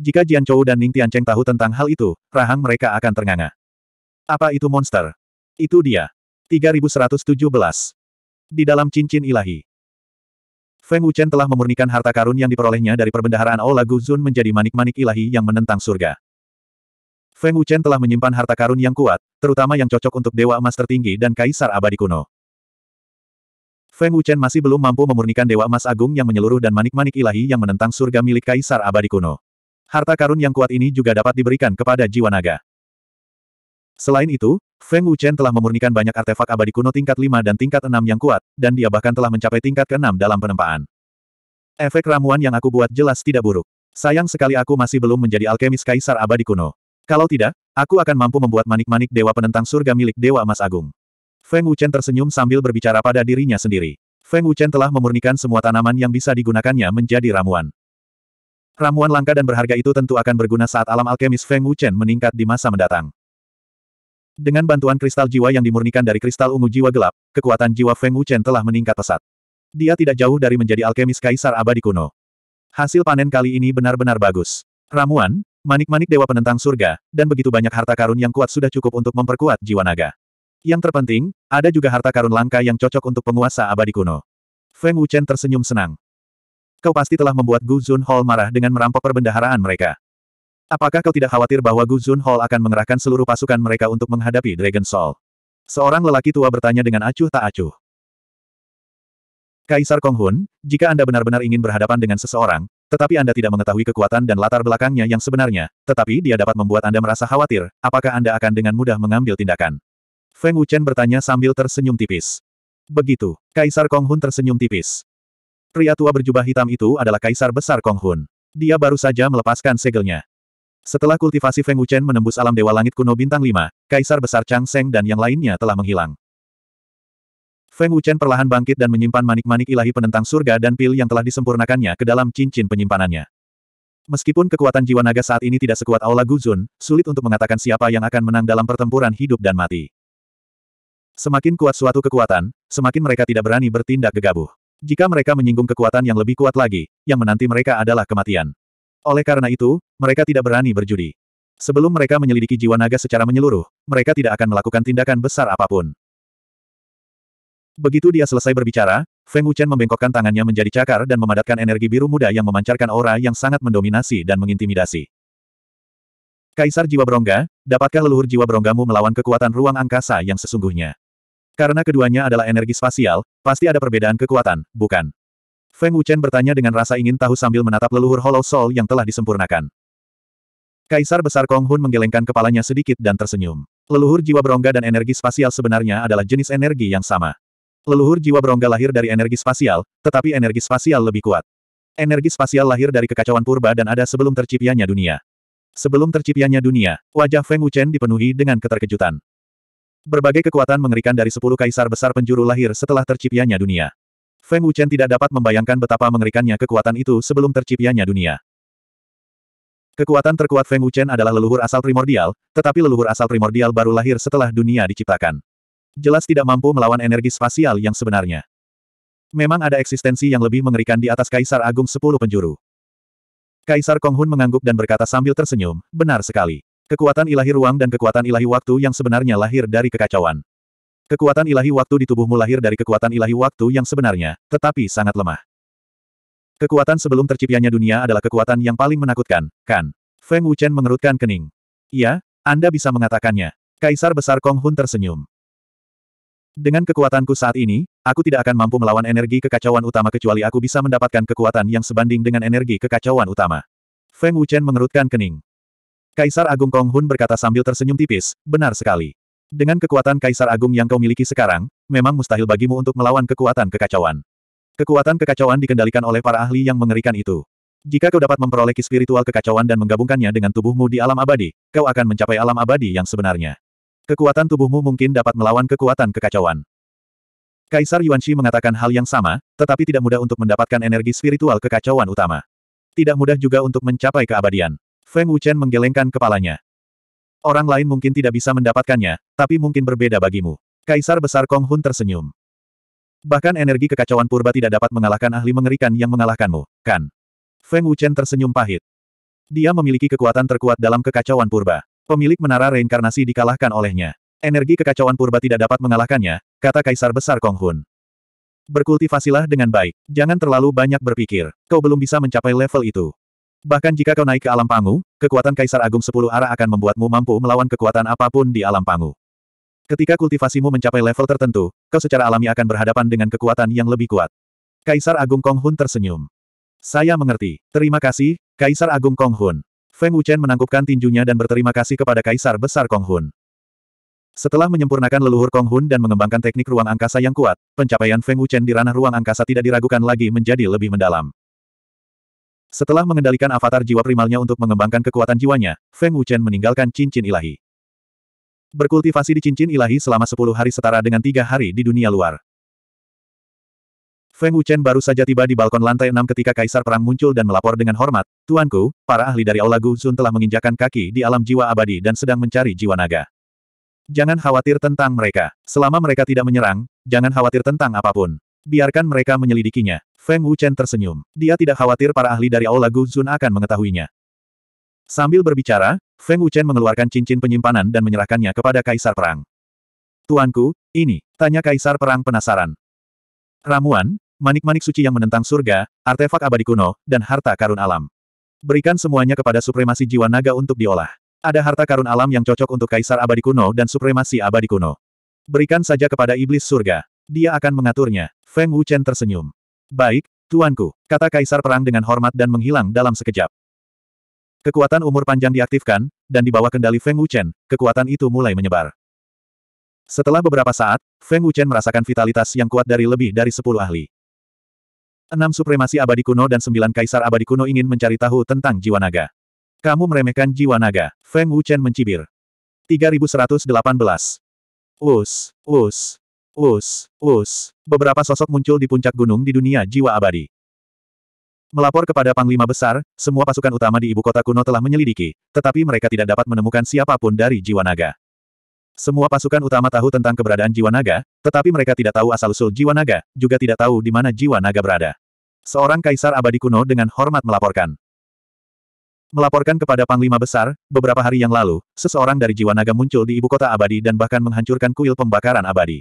Jika Jian Chou dan Ning Tiancheng tahu tentang hal itu, rahang mereka akan ternganga. Apa itu monster? Itu dia. 3117 di dalam cincin ilahi. Feng Wuchen telah memurnikan harta karun yang diperolehnya dari perbendaharaan Aula Guzun menjadi manik-manik ilahi yang menentang surga. Feng Wuchen telah menyimpan harta karun yang kuat, terutama yang cocok untuk dewa emas tertinggi dan kaisar abadi kuno. Feng Wuchen masih belum mampu memurnikan dewa emas agung yang menyeluruh dan manik-manik ilahi yang menentang surga milik kaisar abadi kuno. Harta karun yang kuat ini juga dapat diberikan kepada jiwa naga. Selain itu, Feng Wuchen telah memurnikan banyak artefak abadi kuno tingkat 5 dan tingkat 6 yang kuat, dan dia bahkan telah mencapai tingkat ke-6 dalam penempaan. Efek ramuan yang aku buat jelas tidak buruk. Sayang sekali aku masih belum menjadi alkemis kaisar abadi kuno. Kalau tidak, aku akan mampu membuat manik-manik dewa penentang surga milik Dewa Emas Agung. Feng Wuchen tersenyum sambil berbicara pada dirinya sendiri. Feng Wuchen telah memurnikan semua tanaman yang bisa digunakannya menjadi ramuan. Ramuan langka dan berharga itu tentu akan berguna saat alam alkemis Feng Wuchen meningkat di masa mendatang. Dengan bantuan kristal jiwa yang dimurnikan dari kristal ungu jiwa gelap, kekuatan jiwa Feng Wuchen telah meningkat pesat. Dia tidak jauh dari menjadi alkemis kaisar abadi kuno. Hasil panen kali ini benar-benar bagus. Ramuan, manik-manik dewa penentang surga, dan begitu banyak harta karun yang kuat sudah cukup untuk memperkuat jiwa naga. Yang terpenting, ada juga harta karun langka yang cocok untuk penguasa abadi kuno. Feng Wuchen tersenyum senang. Kau pasti telah membuat Gu Zun Hall marah dengan merampok perbendaharaan mereka. Apakah kau tidak khawatir bahwa Gu Zun Hall akan mengerahkan seluruh pasukan mereka untuk menghadapi Dragon Soul? Seorang lelaki tua bertanya dengan acuh tak acuh. Kaisar Konghun, jika Anda benar-benar ingin berhadapan dengan seseorang, tetapi Anda tidak mengetahui kekuatan dan latar belakangnya yang sebenarnya, tetapi dia dapat membuat Anda merasa khawatir, apakah Anda akan dengan mudah mengambil tindakan? Feng Wuchen bertanya sambil tersenyum tipis. Begitu, Kaisar Konghun tersenyum tipis. Pria tua berjubah hitam itu adalah Kaisar Besar Konghun. Dia baru saja melepaskan segelnya. Setelah kultivasi Feng Wuchen menembus alam Dewa Langit kuno bintang 5, Kaisar Besar Chang Seng dan yang lainnya telah menghilang. Feng Wuchen perlahan bangkit dan menyimpan manik-manik ilahi penentang surga dan pil yang telah disempurnakannya ke dalam cincin penyimpanannya. Meskipun kekuatan jiwa naga saat ini tidak sekuat Aula Guzun, sulit untuk mengatakan siapa yang akan menang dalam pertempuran hidup dan mati. Semakin kuat suatu kekuatan, semakin mereka tidak berani bertindak gegabah. Jika mereka menyinggung kekuatan yang lebih kuat lagi, yang menanti mereka adalah kematian. Oleh karena itu, mereka tidak berani berjudi. Sebelum mereka menyelidiki jiwa naga secara menyeluruh, mereka tidak akan melakukan tindakan besar apapun. Begitu dia selesai berbicara, Feng Wuchen membengkokkan tangannya menjadi cakar dan memadatkan energi biru muda yang memancarkan aura yang sangat mendominasi dan mengintimidasi. Kaisar Jiwa Berongga, dapatkah leluhur jiwa beronggamu melawan kekuatan ruang angkasa yang sesungguhnya? Karena keduanya adalah energi spasial, pasti ada perbedaan kekuatan, bukan? Feng Wuchen bertanya dengan rasa ingin tahu sambil menatap leluhur Hollow Soul yang telah disempurnakan. Kaisar Besar Kong Hun menggelengkan kepalanya sedikit dan tersenyum. Leluhur jiwa berongga dan energi spasial sebenarnya adalah jenis energi yang sama. Leluhur jiwa berongga lahir dari energi spasial, tetapi energi spasial lebih kuat. Energi spasial lahir dari kekacauan purba dan ada sebelum terciptanya dunia. Sebelum terciptanya dunia, wajah Feng Wuchen dipenuhi dengan keterkejutan. Berbagai kekuatan mengerikan dari sepuluh kaisar besar penjuru lahir setelah terciptanya dunia. Feng Wuchen tidak dapat membayangkan betapa mengerikannya kekuatan itu sebelum terciptanya dunia. Kekuatan terkuat Feng Wuchen adalah leluhur asal primordial, tetapi leluhur asal primordial baru lahir setelah dunia diciptakan. Jelas tidak mampu melawan energi spasial yang sebenarnya. Memang ada eksistensi yang lebih mengerikan di atas Kaisar Agung Sepuluh Penjuru. Kaisar Konghun mengangguk dan berkata sambil tersenyum, benar sekali. Kekuatan ilahi ruang dan kekuatan ilahi waktu yang sebenarnya lahir dari kekacauan. Kekuatan ilahi waktu di tubuhmu lahir dari kekuatan ilahi waktu yang sebenarnya, tetapi sangat lemah. Kekuatan sebelum terciptanya dunia adalah kekuatan yang paling menakutkan, kan? Feng Wuchen mengerutkan kening. Iya, Anda bisa mengatakannya. Kaisar Besar Kong Hun tersenyum. Dengan kekuatanku saat ini, aku tidak akan mampu melawan energi kekacauan utama kecuali aku bisa mendapatkan kekuatan yang sebanding dengan energi kekacauan utama. Feng Wuchen mengerutkan kening. Kaisar Agung Kong Hun berkata sambil tersenyum tipis, benar sekali. Dengan kekuatan Kaisar Agung yang kau miliki sekarang, memang mustahil bagimu untuk melawan kekuatan kekacauan. Kekuatan kekacauan dikendalikan oleh para ahli yang mengerikan itu. Jika kau dapat memperoleh spiritual kekacauan dan menggabungkannya dengan tubuhmu di alam abadi, kau akan mencapai alam abadi yang sebenarnya. Kekuatan tubuhmu mungkin dapat melawan kekuatan kekacauan. Kaisar Yuanxi mengatakan hal yang sama, tetapi tidak mudah untuk mendapatkan energi spiritual kekacauan utama. Tidak mudah juga untuk mencapai keabadian. Feng Wuchen menggelengkan kepalanya. Orang lain mungkin tidak bisa mendapatkannya, tapi mungkin berbeda bagimu. Kaisar Besar Kong Hun tersenyum. Bahkan energi kekacauan purba tidak dapat mengalahkan ahli mengerikan yang mengalahkanmu, kan? Feng Wuchen tersenyum pahit. Dia memiliki kekuatan terkuat dalam kekacauan purba. Pemilik menara reinkarnasi dikalahkan olehnya. Energi kekacauan purba tidak dapat mengalahkannya, kata Kaisar Besar Kong Hun. Berkultivasilah dengan baik, jangan terlalu banyak berpikir, kau belum bisa mencapai level itu. Bahkan jika kau naik ke alam pangu, kekuatan Kaisar Agung Sepuluh Arah akan membuatmu mampu melawan kekuatan apapun di alam pangu. Ketika kultivasimu mencapai level tertentu, kau secara alami akan berhadapan dengan kekuatan yang lebih kuat. Kaisar Agung Kong Hun tersenyum. Saya mengerti. Terima kasih, Kaisar Agung Kong Hun. Feng Wuchen menangkupkan tinjunya dan berterima kasih kepada Kaisar Besar Kong Hun. Setelah menyempurnakan leluhur Kong Hun dan mengembangkan teknik ruang angkasa yang kuat, pencapaian Feng Wuchen di ranah ruang angkasa tidak diragukan lagi menjadi lebih mendalam. Setelah mengendalikan avatar jiwa primalnya untuk mengembangkan kekuatan jiwanya, Feng Wuchen meninggalkan cincin ilahi. Berkultivasi di cincin ilahi selama 10 hari setara dengan tiga hari di dunia luar. Feng Wuchen baru saja tiba di balkon lantai 6 ketika Kaisar Perang muncul dan melapor dengan hormat, Tuanku, para ahli dari Aula Guzun telah menginjakan kaki di alam jiwa abadi dan sedang mencari jiwa naga. Jangan khawatir tentang mereka. Selama mereka tidak menyerang, jangan khawatir tentang apapun. Biarkan mereka menyelidikinya. Feng Wuchen tersenyum. Dia tidak khawatir para ahli dari Aula Guzun akan mengetahuinya. Sambil berbicara, Feng Wuchen mengeluarkan cincin penyimpanan dan menyerahkannya kepada Kaisar Perang. Tuanku, ini, tanya Kaisar Perang penasaran. Ramuan, manik-manik suci yang menentang surga, artefak abadi kuno, dan harta karun alam. Berikan semuanya kepada supremasi jiwa naga untuk diolah. Ada harta karun alam yang cocok untuk Kaisar abadi kuno dan supremasi abadi kuno. Berikan saja kepada iblis surga. Dia akan mengaturnya. Feng Wuchen tersenyum. Baik, tuanku, kata kaisar perang dengan hormat dan menghilang dalam sekejap. Kekuatan umur panjang diaktifkan, dan di bawah kendali Feng Wuchen, kekuatan itu mulai menyebar. Setelah beberapa saat, Feng Wuchen merasakan vitalitas yang kuat dari lebih dari sepuluh ahli. Enam supremasi abadi kuno dan sembilan kaisar abadi kuno ingin mencari tahu tentang jiwa naga. Kamu meremehkan jiwa naga, Feng Wuchen mencibir. 3118. Us, us, Us, us. Beberapa sosok muncul di puncak gunung di dunia jiwa abadi. Melapor kepada Panglima Besar, semua pasukan utama di ibu kota kuno telah menyelidiki, tetapi mereka tidak dapat menemukan siapapun dari jiwa naga. Semua pasukan utama tahu tentang keberadaan jiwa naga, tetapi mereka tidak tahu asal-usul jiwa naga, juga tidak tahu di mana jiwa naga berada. Seorang kaisar abadi kuno dengan hormat melaporkan. Melaporkan kepada Panglima Besar, beberapa hari yang lalu, seseorang dari jiwa naga muncul di ibu kota abadi dan bahkan menghancurkan kuil pembakaran abadi.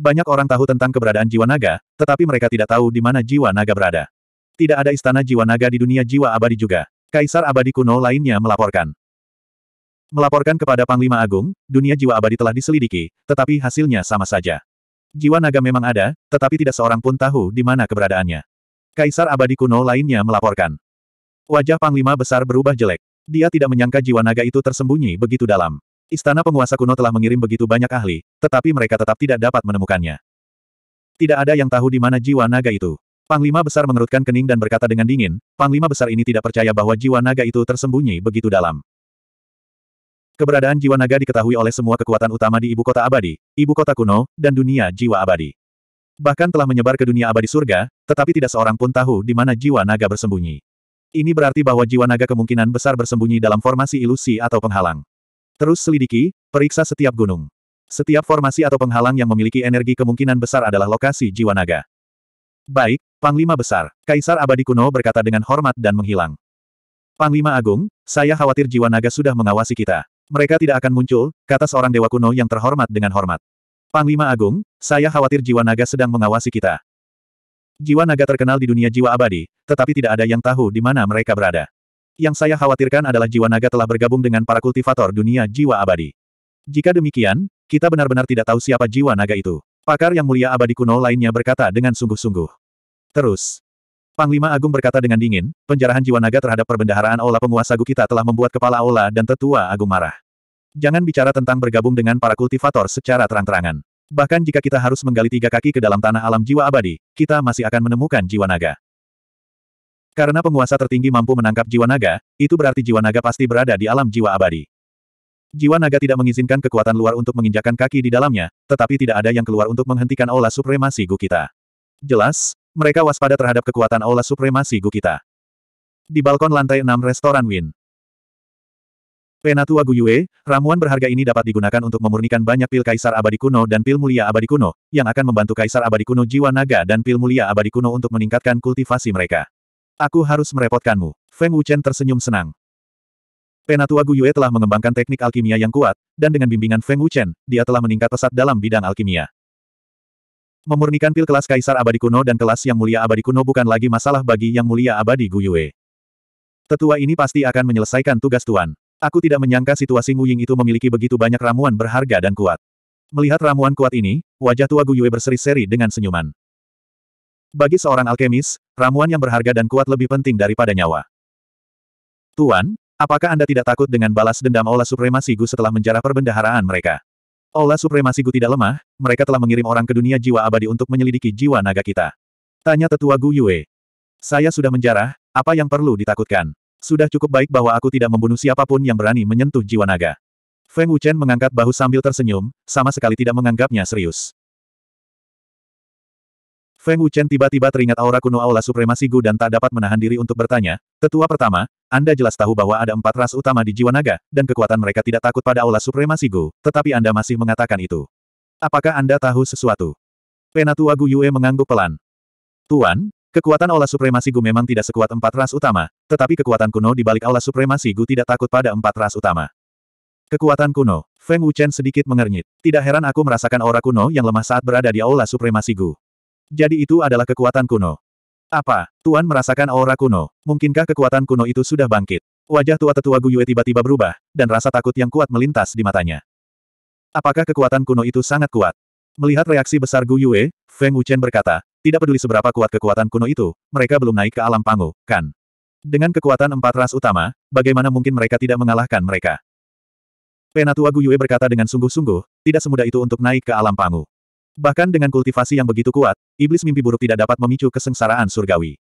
Banyak orang tahu tentang keberadaan jiwa naga, tetapi mereka tidak tahu di mana jiwa naga berada. Tidak ada istana jiwa naga di dunia jiwa abadi juga. Kaisar abadi kuno lainnya melaporkan. Melaporkan kepada Panglima Agung, dunia jiwa abadi telah diselidiki, tetapi hasilnya sama saja. Jiwa naga memang ada, tetapi tidak seorang pun tahu di mana keberadaannya. Kaisar abadi kuno lainnya melaporkan. Wajah Panglima besar berubah jelek. Dia tidak menyangka jiwa naga itu tersembunyi begitu dalam. Istana penguasa kuno telah mengirim begitu banyak ahli, tetapi mereka tetap tidak dapat menemukannya. Tidak ada yang tahu di mana jiwa naga itu. Panglima besar mengerutkan kening dan berkata dengan dingin, Panglima besar ini tidak percaya bahwa jiwa naga itu tersembunyi begitu dalam. Keberadaan jiwa naga diketahui oleh semua kekuatan utama di ibu kota abadi, ibu kota kuno, dan dunia jiwa abadi. Bahkan telah menyebar ke dunia abadi surga, tetapi tidak seorang pun tahu di mana jiwa naga bersembunyi. Ini berarti bahwa jiwa naga kemungkinan besar bersembunyi dalam formasi ilusi atau penghalang. Terus selidiki, periksa setiap gunung. Setiap formasi atau penghalang yang memiliki energi kemungkinan besar adalah lokasi jiwa naga. Baik, Panglima Besar, Kaisar Abadi Kuno berkata dengan hormat dan menghilang. Panglima Agung, saya khawatir jiwa naga sudah mengawasi kita. Mereka tidak akan muncul, kata seorang dewa kuno yang terhormat dengan hormat. Panglima Agung, saya khawatir jiwa naga sedang mengawasi kita. Jiwa naga terkenal di dunia jiwa abadi, tetapi tidak ada yang tahu di mana mereka berada. Yang saya khawatirkan adalah jiwa naga telah bergabung dengan para kultivator dunia jiwa abadi. Jika demikian, kita benar-benar tidak tahu siapa jiwa naga itu. Pakar yang mulia abadi kuno lainnya berkata dengan sungguh-sungguh. Terus, Panglima Agung berkata dengan dingin, penjarahan jiwa naga terhadap perbendaharaan Aula penguasa Gu kita telah membuat kepala Aula dan tetua Agung marah. Jangan bicara tentang bergabung dengan para kultivator secara terang-terangan. Bahkan jika kita harus menggali tiga kaki ke dalam tanah alam jiwa abadi, kita masih akan menemukan jiwa naga. Karena penguasa tertinggi mampu menangkap jiwa naga, itu berarti jiwa naga pasti berada di alam jiwa abadi. Jiwa naga tidak mengizinkan kekuatan luar untuk menginjakan kaki di dalamnya, tetapi tidak ada yang keluar untuk menghentikan aula supremasi Gukita. Jelas, mereka waspada terhadap kekuatan aula supremasi Gukita. Di balkon lantai 6 restoran Win. Penatua Guyue, ramuan berharga ini dapat digunakan untuk memurnikan banyak pil kaisar abadi kuno dan pil mulia abadi kuno, yang akan membantu kaisar abadi kuno jiwa naga dan pil mulia abadi kuno untuk meningkatkan kultivasi mereka. Aku harus merepotkanmu. Feng Wuchen tersenyum senang. Penatua Yue telah mengembangkan teknik alkimia yang kuat, dan dengan bimbingan Feng Wuchen, dia telah meningkat pesat dalam bidang alkimia. Memurnikan pil kelas kaisar abadi kuno dan kelas yang mulia abadi kuno bukan lagi masalah bagi yang mulia abadi Yue. Tetua ini pasti akan menyelesaikan tugas tuan. Aku tidak menyangka situasi Nguying itu memiliki begitu banyak ramuan berharga dan kuat. Melihat ramuan kuat ini, wajah tua Yue berseri-seri dengan senyuman. Bagi seorang alkemis, ramuan yang berharga dan kuat lebih penting daripada nyawa. Tuan, apakah Anda tidak takut dengan balas dendam Ola Supremasi Gu setelah menjarah perbendaharaan mereka? Ola Supremasi Gu tidak lemah, mereka telah mengirim orang ke dunia jiwa abadi untuk menyelidiki jiwa naga kita. Tanya tetua Gu Yue. Saya sudah menjarah, apa yang perlu ditakutkan? Sudah cukup baik bahwa aku tidak membunuh siapapun yang berani menyentuh jiwa naga. Feng Wuchen mengangkat bahu sambil tersenyum, sama sekali tidak menganggapnya serius. Feng Wuchen tiba-tiba teringat aura kuno aula supremasi Gu dan tak dapat menahan diri untuk bertanya, Tetua pertama, Anda jelas tahu bahwa ada empat ras utama di jiwa naga, dan kekuatan mereka tidak takut pada aula supremasi Gu, tetapi Anda masih mengatakan itu. Apakah Anda tahu sesuatu? Penatua Gu Yue mengangguk pelan. Tuan, kekuatan aula supremasi Gu memang tidak sekuat empat ras utama, tetapi kekuatan kuno di balik aula supremasi Gu tidak takut pada empat ras utama. Kekuatan kuno, Feng Wuchen sedikit mengernyit. Tidak heran aku merasakan aura kuno yang lemah saat berada di aula supremasi Gu. Jadi itu adalah kekuatan kuno. Apa? Tuan merasakan aura kuno. Mungkinkah kekuatan kuno itu sudah bangkit? Wajah tua tetua Guyue tiba-tiba berubah, dan rasa takut yang kuat melintas di matanya. Apakah kekuatan kuno itu sangat kuat? Melihat reaksi besar Guyue, Feng Wuchen berkata, tidak peduli seberapa kuat kekuatan kuno itu, mereka belum naik ke alam pangu, kan? Dengan kekuatan empat ras utama, bagaimana mungkin mereka tidak mengalahkan mereka? Penatua Guyue berkata dengan sungguh-sungguh, tidak semudah itu untuk naik ke alam Panggung. Bahkan dengan kultivasi yang begitu kuat, iblis mimpi buruk tidak dapat memicu kesengsaraan surgawi.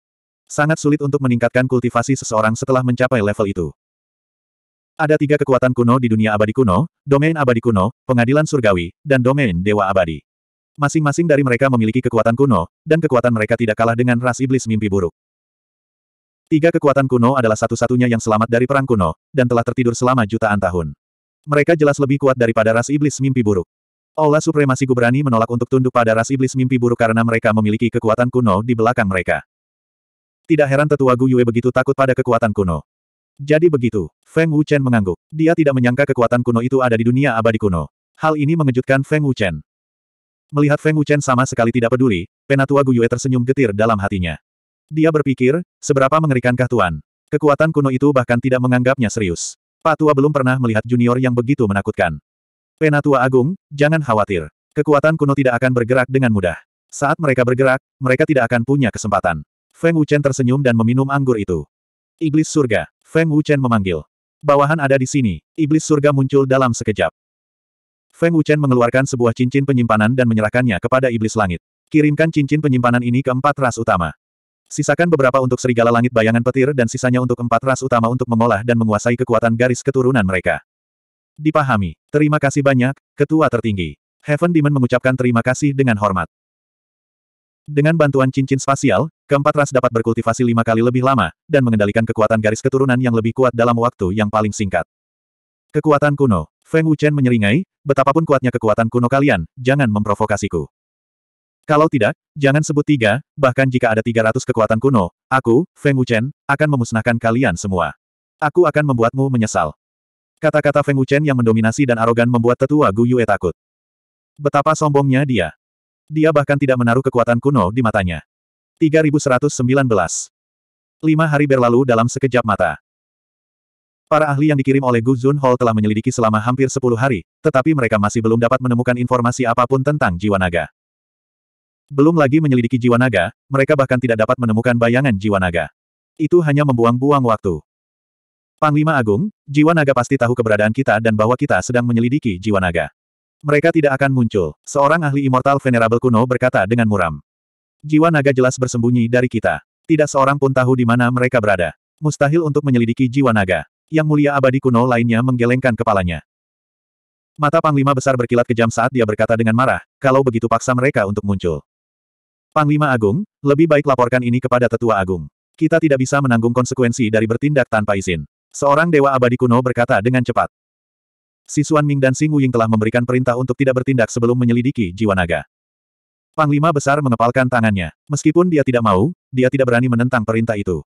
Sangat sulit untuk meningkatkan kultivasi seseorang setelah mencapai level itu. Ada tiga kekuatan kuno di dunia abadi kuno, domain abadi kuno, pengadilan surgawi, dan domain dewa abadi. Masing-masing dari mereka memiliki kekuatan kuno, dan kekuatan mereka tidak kalah dengan ras iblis mimpi buruk. Tiga kekuatan kuno adalah satu-satunya yang selamat dari perang kuno, dan telah tertidur selama jutaan tahun. Mereka jelas lebih kuat daripada ras iblis mimpi buruk. Aula Supremasi Guberani menolak untuk tunduk pada ras iblis mimpi buruk karena mereka memiliki kekuatan kuno di belakang mereka. Tidak heran tetua Gu Yue begitu takut pada kekuatan kuno. Jadi begitu, Feng Wuchen mengangguk. Dia tidak menyangka kekuatan kuno itu ada di dunia abadi kuno. Hal ini mengejutkan Feng Wuchen. Melihat Feng Wuchen sama sekali tidak peduli, penatua Gu Yue tersenyum getir dalam hatinya. Dia berpikir, seberapa mengerikankah Tuan? Kekuatan kuno itu bahkan tidak menganggapnya serius. Pak Tua belum pernah melihat junior yang begitu menakutkan. Penatua Agung, jangan khawatir. Kekuatan kuno tidak akan bergerak dengan mudah. Saat mereka bergerak, mereka tidak akan punya kesempatan. Feng Wuchen tersenyum dan meminum anggur itu. Iblis surga, Feng Wuchen memanggil. Bawahan ada di sini, iblis surga muncul dalam sekejap. Feng Wuchen mengeluarkan sebuah cincin penyimpanan dan menyerahkannya kepada iblis langit. Kirimkan cincin penyimpanan ini ke empat ras utama. Sisakan beberapa untuk serigala langit bayangan petir dan sisanya untuk empat ras utama untuk mengolah dan menguasai kekuatan garis keturunan mereka. Dipahami. Terima kasih banyak, Ketua Tertinggi. Heaven Demon mengucapkan terima kasih dengan hormat. Dengan bantuan cincin spasial, keempat ras dapat berkultivasi lima kali lebih lama, dan mengendalikan kekuatan garis keturunan yang lebih kuat dalam waktu yang paling singkat. Kekuatan kuno. Feng Wuchen menyeringai, betapapun kuatnya kekuatan kuno kalian, jangan memprovokasiku. Kalau tidak, jangan sebut tiga, bahkan jika ada 300 kekuatan kuno, aku, Feng Wuchen, akan memusnahkan kalian semua. Aku akan membuatmu menyesal. Kata-kata Feng Wuchen yang mendominasi dan arogan membuat tetua Gu Yue takut. Betapa sombongnya dia. Dia bahkan tidak menaruh kekuatan kuno di matanya. 3119. Lima hari berlalu dalam sekejap mata. Para ahli yang dikirim oleh Gu Zun Hall telah menyelidiki selama hampir 10 hari, tetapi mereka masih belum dapat menemukan informasi apapun tentang jiwa naga. Belum lagi menyelidiki jiwa naga, mereka bahkan tidak dapat menemukan bayangan jiwa naga. Itu hanya membuang-buang waktu. Panglima Agung, jiwa naga pasti tahu keberadaan kita dan bahwa kita sedang menyelidiki jiwa naga. Mereka tidak akan muncul, seorang ahli immortal venerable kuno berkata dengan muram. Jiwa naga jelas bersembunyi dari kita. Tidak seorang pun tahu di mana mereka berada. Mustahil untuk menyelidiki jiwa naga. Yang mulia abadi kuno lainnya menggelengkan kepalanya. Mata Panglima besar berkilat kejam saat dia berkata dengan marah, kalau begitu paksa mereka untuk muncul. Panglima Agung, lebih baik laporkan ini kepada Tetua Agung. Kita tidak bisa menanggung konsekuensi dari bertindak tanpa izin. Seorang dewa abadi kuno berkata dengan cepat. Sisuan Ming dan Sing Wuying telah memberikan perintah untuk tidak bertindak sebelum menyelidiki jiwa naga. Panglima besar mengepalkan tangannya. Meskipun dia tidak mau, dia tidak berani menentang perintah itu.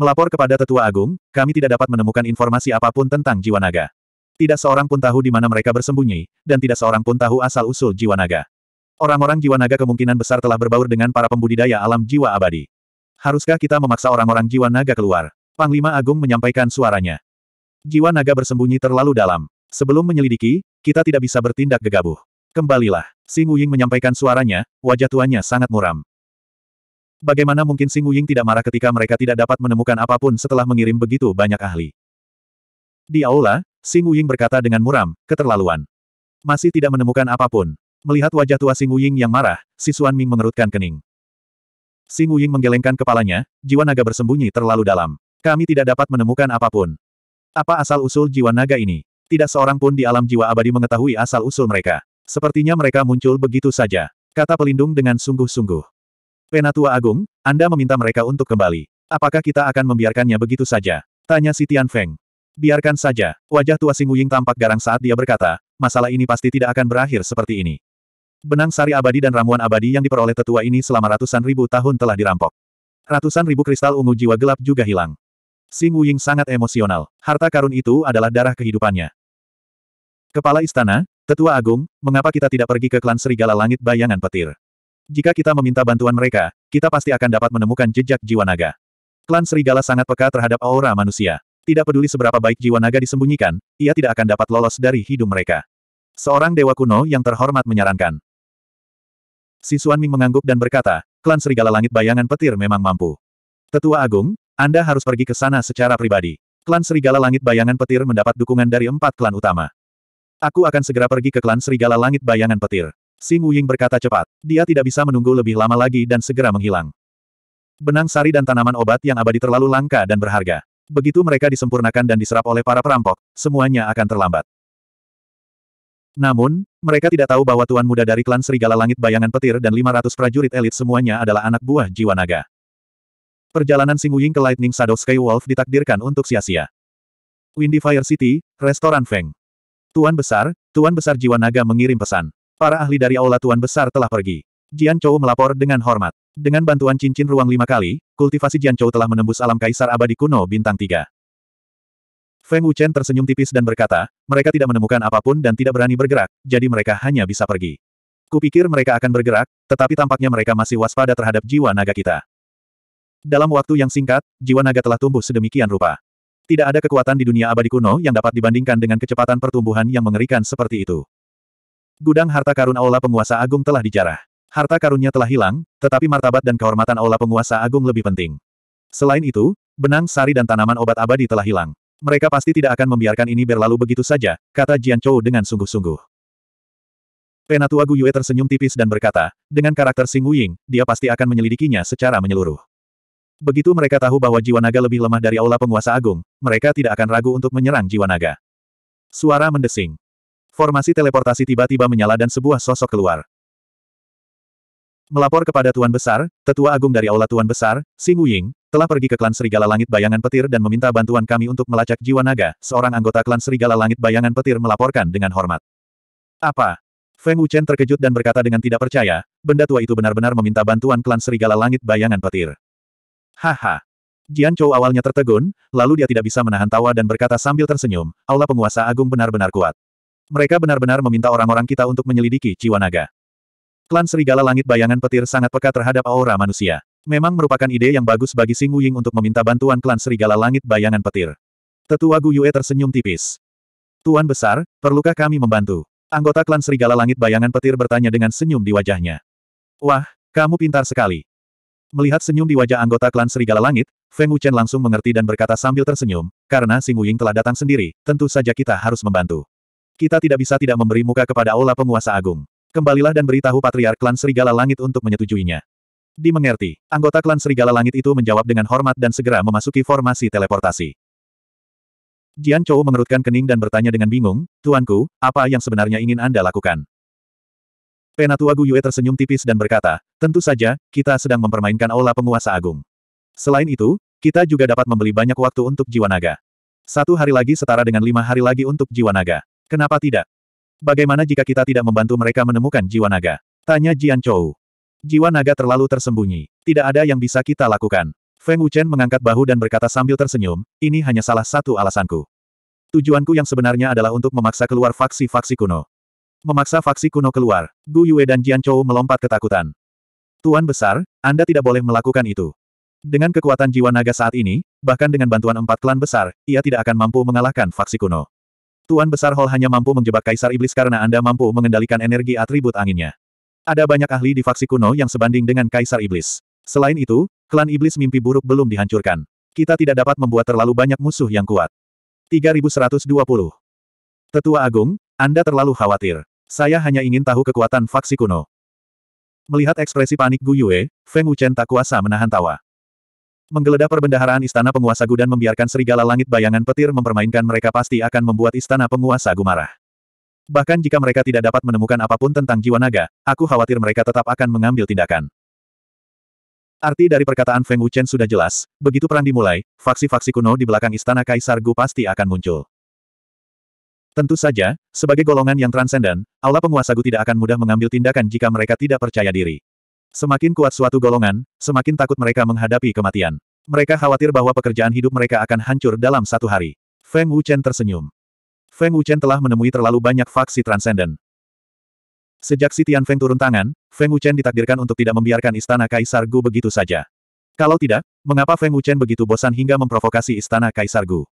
Melapor kepada Tetua Agung, kami tidak dapat menemukan informasi apapun tentang jiwa naga. Tidak seorang pun tahu di mana mereka bersembunyi, dan tidak seorang pun tahu asal-usul jiwa naga. Orang-orang jiwa naga kemungkinan besar telah berbaur dengan para pembudidaya alam jiwa abadi. Haruskah kita memaksa orang-orang jiwa naga keluar? Panglima Agung menyampaikan suaranya. Jiwa naga bersembunyi terlalu dalam. Sebelum menyelidiki, kita tidak bisa bertindak gegabah. Kembalilah. Sing Wuying menyampaikan suaranya, wajah tuannya sangat muram. Bagaimana mungkin Sing Wuying tidak marah ketika mereka tidak dapat menemukan apapun setelah mengirim begitu banyak ahli? Di aula, Sing Wuying berkata dengan muram, keterlaluan. Masih tidak menemukan apapun. Melihat wajah tua Sing Wuying yang marah, si Ming mengerutkan kening. Sing Wuying menggelengkan kepalanya, jiwa naga bersembunyi terlalu dalam. Kami tidak dapat menemukan apapun. Apa asal-usul jiwa naga ini? Tidak seorang pun di alam jiwa abadi mengetahui asal-usul mereka. Sepertinya mereka muncul begitu saja. Kata pelindung dengan sungguh-sungguh. Penatua Agung, Anda meminta mereka untuk kembali. Apakah kita akan membiarkannya begitu saja? Tanya si Tian Feng. Biarkan saja. Wajah tua Singuying tampak garang saat dia berkata, masalah ini pasti tidak akan berakhir seperti ini. Benang sari abadi dan ramuan abadi yang diperoleh tetua ini selama ratusan ribu tahun telah dirampok. Ratusan ribu kristal ungu jiwa gelap juga hilang. Xing Wuying sangat emosional. Harta karun itu adalah darah kehidupannya. Kepala Istana, Tetua Agung, mengapa kita tidak pergi ke klan Serigala Langit Bayangan Petir? Jika kita meminta bantuan mereka, kita pasti akan dapat menemukan jejak jiwa naga. Klan Serigala sangat peka terhadap aura manusia. Tidak peduli seberapa baik jiwa naga disembunyikan, ia tidak akan dapat lolos dari hidung mereka. Seorang dewa kuno yang terhormat menyarankan. Si Suan Ming mengangguk dan berkata, klan Serigala Langit Bayangan Petir memang mampu. Tetua Agung, anda harus pergi ke sana secara pribadi. Klan Serigala Langit Bayangan Petir mendapat dukungan dari empat klan utama. Aku akan segera pergi ke klan Serigala Langit Bayangan Petir. Sing Wuying berkata cepat. Dia tidak bisa menunggu lebih lama lagi dan segera menghilang. Benang sari dan tanaman obat yang abadi terlalu langka dan berharga. Begitu mereka disempurnakan dan diserap oleh para perampok, semuanya akan terlambat. Namun, mereka tidak tahu bahwa Tuan Muda dari klan Serigala Langit Bayangan Petir dan 500 prajurit elit semuanya adalah anak buah jiwa naga. Perjalanan Sing Singuying ke Lightning Shadow Sky Wolf ditakdirkan untuk sia-sia. Windy Fire City, Restoran Feng. Tuan Besar, Tuan Besar Jiwa Naga mengirim pesan. Para ahli dari Aula Tuan Besar telah pergi. Jian Chou melapor dengan hormat. Dengan bantuan cincin ruang lima kali, kultivasi Jian Chou telah menembus alam kaisar abadi kuno bintang tiga. Feng Wuchen tersenyum tipis dan berkata, mereka tidak menemukan apapun dan tidak berani bergerak, jadi mereka hanya bisa pergi. Kupikir mereka akan bergerak, tetapi tampaknya mereka masih waspada terhadap jiwa naga kita. Dalam waktu yang singkat, jiwa naga telah tumbuh sedemikian rupa. Tidak ada kekuatan di dunia abadi kuno yang dapat dibandingkan dengan kecepatan pertumbuhan yang mengerikan seperti itu. Gudang harta karun Aula Penguasa Agung telah dijarah. Harta karunnya telah hilang, tetapi martabat dan kehormatan Aula Penguasa Agung lebih penting. Selain itu, benang sari dan tanaman obat abadi telah hilang. Mereka pasti tidak akan membiarkan ini berlalu begitu saja, kata Jian Chou dengan sungguh-sungguh. Penatua Guyue tersenyum tipis dan berkata, dengan karakter Sing Wuying, dia pasti akan menyelidikinya secara menyeluruh. Begitu mereka tahu bahwa jiwa naga lebih lemah dari aula penguasa agung, mereka tidak akan ragu untuk menyerang jiwa naga. Suara mendesing. Formasi teleportasi tiba-tiba menyala dan sebuah sosok keluar. Melapor kepada Tuan Besar, Tetua Agung dari Aula Tuan Besar, Sing Wuying, telah pergi ke klan Serigala Langit Bayangan Petir dan meminta bantuan kami untuk melacak jiwa naga, seorang anggota klan Serigala Langit Bayangan Petir melaporkan dengan hormat. Apa? Feng Wuchen terkejut dan berkata dengan tidak percaya, benda tua itu benar-benar meminta bantuan klan Serigala Langit Bayangan Petir. Haha. Jian Chou awalnya tertegun, lalu dia tidak bisa menahan tawa dan berkata sambil tersenyum, Allah Penguasa Agung benar-benar kuat. Mereka benar-benar meminta orang-orang kita untuk menyelidiki Jiwa Naga. Klan Serigala Langit bayangan petir sangat peka terhadap aura manusia. Memang merupakan ide yang bagus bagi Sing Wuying untuk meminta bantuan klan Serigala Langit bayangan petir. Tetua Gu Yue tersenyum tipis. Tuan Besar, perlukah kami membantu? Anggota klan Serigala Langit bayangan petir bertanya dengan senyum di wajahnya. Wah, kamu pintar sekali. Melihat senyum di wajah anggota klan Serigala Langit, Feng Wuchen langsung mengerti dan berkata sambil tersenyum, karena Mu Wuying telah datang sendiri, tentu saja kita harus membantu. Kita tidak bisa tidak memberi muka kepada Aula Penguasa Agung. Kembalilah dan beritahu Patriark Klan Serigala Langit untuk menyetujuinya. Dimengerti, anggota klan Serigala Langit itu menjawab dengan hormat dan segera memasuki formasi teleportasi. Jian Chou mengerutkan kening dan bertanya dengan bingung, Tuanku, apa yang sebenarnya ingin Anda lakukan? Penatua Guyue tersenyum tipis dan berkata, tentu saja, kita sedang mempermainkan aula penguasa agung. Selain itu, kita juga dapat membeli banyak waktu untuk jiwa naga. Satu hari lagi setara dengan lima hari lagi untuk jiwa naga. Kenapa tidak? Bagaimana jika kita tidak membantu mereka menemukan jiwa naga? Tanya Jian Chou. Jiwa naga terlalu tersembunyi. Tidak ada yang bisa kita lakukan. Feng Wuchen mengangkat bahu dan berkata sambil tersenyum, ini hanya salah satu alasanku. Tujuanku yang sebenarnya adalah untuk memaksa keluar faksi-faksi kuno. Memaksa faksi kuno keluar, Gu Yue dan Jian Chou melompat ketakutan. Tuan Besar, Anda tidak boleh melakukan itu. Dengan kekuatan jiwa naga saat ini, bahkan dengan bantuan empat klan besar, ia tidak akan mampu mengalahkan faksi kuno. Tuan Besar Hall hanya mampu menjebak Kaisar Iblis karena Anda mampu mengendalikan energi atribut anginnya. Ada banyak ahli di faksi kuno yang sebanding dengan Kaisar Iblis. Selain itu, klan Iblis mimpi buruk belum dihancurkan. Kita tidak dapat membuat terlalu banyak musuh yang kuat. 3120 Tetua Agung, Anda terlalu khawatir. Saya hanya ingin tahu kekuatan faksi kuno. Melihat ekspresi panik Gu Yue, Feng Wuchen tak kuasa menahan tawa. Menggeledah perbendaharaan istana penguasa Gu dan membiarkan serigala langit bayangan petir mempermainkan mereka pasti akan membuat istana penguasa Gu marah. Bahkan jika mereka tidak dapat menemukan apapun tentang jiwa naga, aku khawatir mereka tetap akan mengambil tindakan. Arti dari perkataan Feng Wuchen sudah jelas, begitu perang dimulai, faksi-faksi kuno di belakang istana Kaisar Gu pasti akan muncul. Tentu saja, sebagai golongan yang transenden, Aula Penguasa Gu tidak akan mudah mengambil tindakan jika mereka tidak percaya diri. Semakin kuat suatu golongan, semakin takut mereka menghadapi kematian. Mereka khawatir bahwa pekerjaan hidup mereka akan hancur dalam satu hari. Feng Wuchen tersenyum. Feng Wuchen telah menemui terlalu banyak faksi transenden. Sejak si Tian Feng turun tangan, Feng Wuchen ditakdirkan untuk tidak membiarkan istana Kaisar Gu begitu saja. Kalau tidak, mengapa Feng Wuchen begitu bosan hingga memprovokasi istana Kaisar Gu?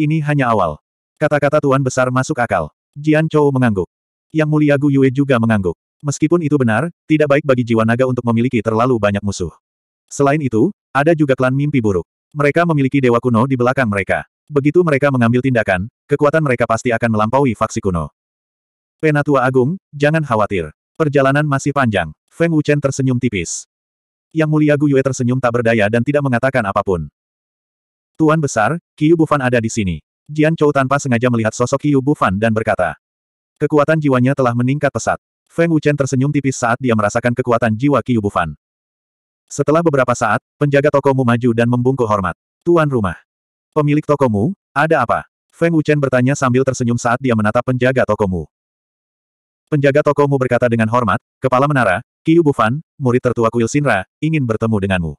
Ini hanya awal. Kata-kata Tuan Besar masuk akal. Jian Chou mengangguk. Yang mulia Gu Yue juga mengangguk. Meskipun itu benar, tidak baik bagi jiwa naga untuk memiliki terlalu banyak musuh. Selain itu, ada juga klan mimpi buruk. Mereka memiliki dewa kuno di belakang mereka. Begitu mereka mengambil tindakan, kekuatan mereka pasti akan melampaui faksi kuno. Penatua Agung, jangan khawatir. Perjalanan masih panjang. Feng Wuchen tersenyum tipis. Yang mulia Gu Yue tersenyum tak berdaya dan tidak mengatakan apapun. Tuan besar, Qiu Bufan ada di sini. Jian Chou tanpa sengaja melihat sosok Yu Bufan dan berkata. Kekuatan jiwanya telah meningkat pesat. Feng Wuchen tersenyum tipis saat dia merasakan kekuatan jiwa Qiu Bufan. Setelah beberapa saat, penjaga tokomu maju dan membungkuk hormat. Tuan rumah. Pemilik tokomu, ada apa? Feng Wuchen bertanya sambil tersenyum saat dia menatap penjaga tokomu. Penjaga tokomu berkata dengan hormat, Kepala Menara, Qiu Bufan, murid tertua Kuil Sinra, ingin bertemu denganmu.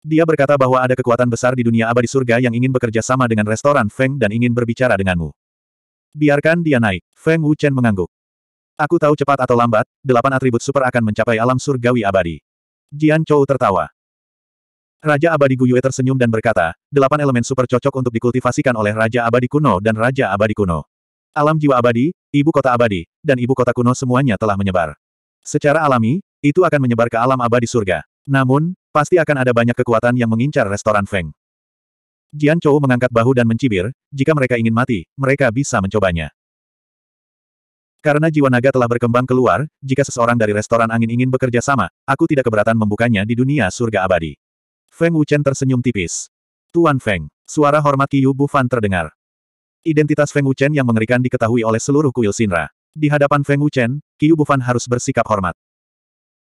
Dia berkata bahwa ada kekuatan besar di dunia abadi surga yang ingin bekerja sama dengan restoran Feng dan ingin berbicara denganmu. Biarkan dia naik, Feng Wuchen mengangguk. Aku tahu cepat atau lambat, delapan atribut super akan mencapai alam surgawi abadi. Jian Chou tertawa. Raja Abadi Guyue tersenyum dan berkata, delapan elemen super cocok untuk dikultivasikan oleh Raja Abadi Kuno dan Raja Abadi Kuno. Alam jiwa abadi, ibu kota abadi, dan ibu kota kuno semuanya telah menyebar. Secara alami, itu akan menyebar ke alam abadi surga. Namun, Pasti akan ada banyak kekuatan yang mengincar restoran Feng. Jian Chou mengangkat bahu dan mencibir, jika mereka ingin mati, mereka bisa mencobanya. Karena jiwa naga telah berkembang keluar, jika seseorang dari restoran angin ingin bekerja sama, aku tidak keberatan membukanya di dunia surga abadi. Feng Wuchen tersenyum tipis. Tuan Feng, suara hormat Qiyu Bufan terdengar. Identitas Feng Wuchen yang mengerikan diketahui oleh seluruh kuil Sinra. Di hadapan Feng Wuchen, Qiyu Bufan harus bersikap hormat.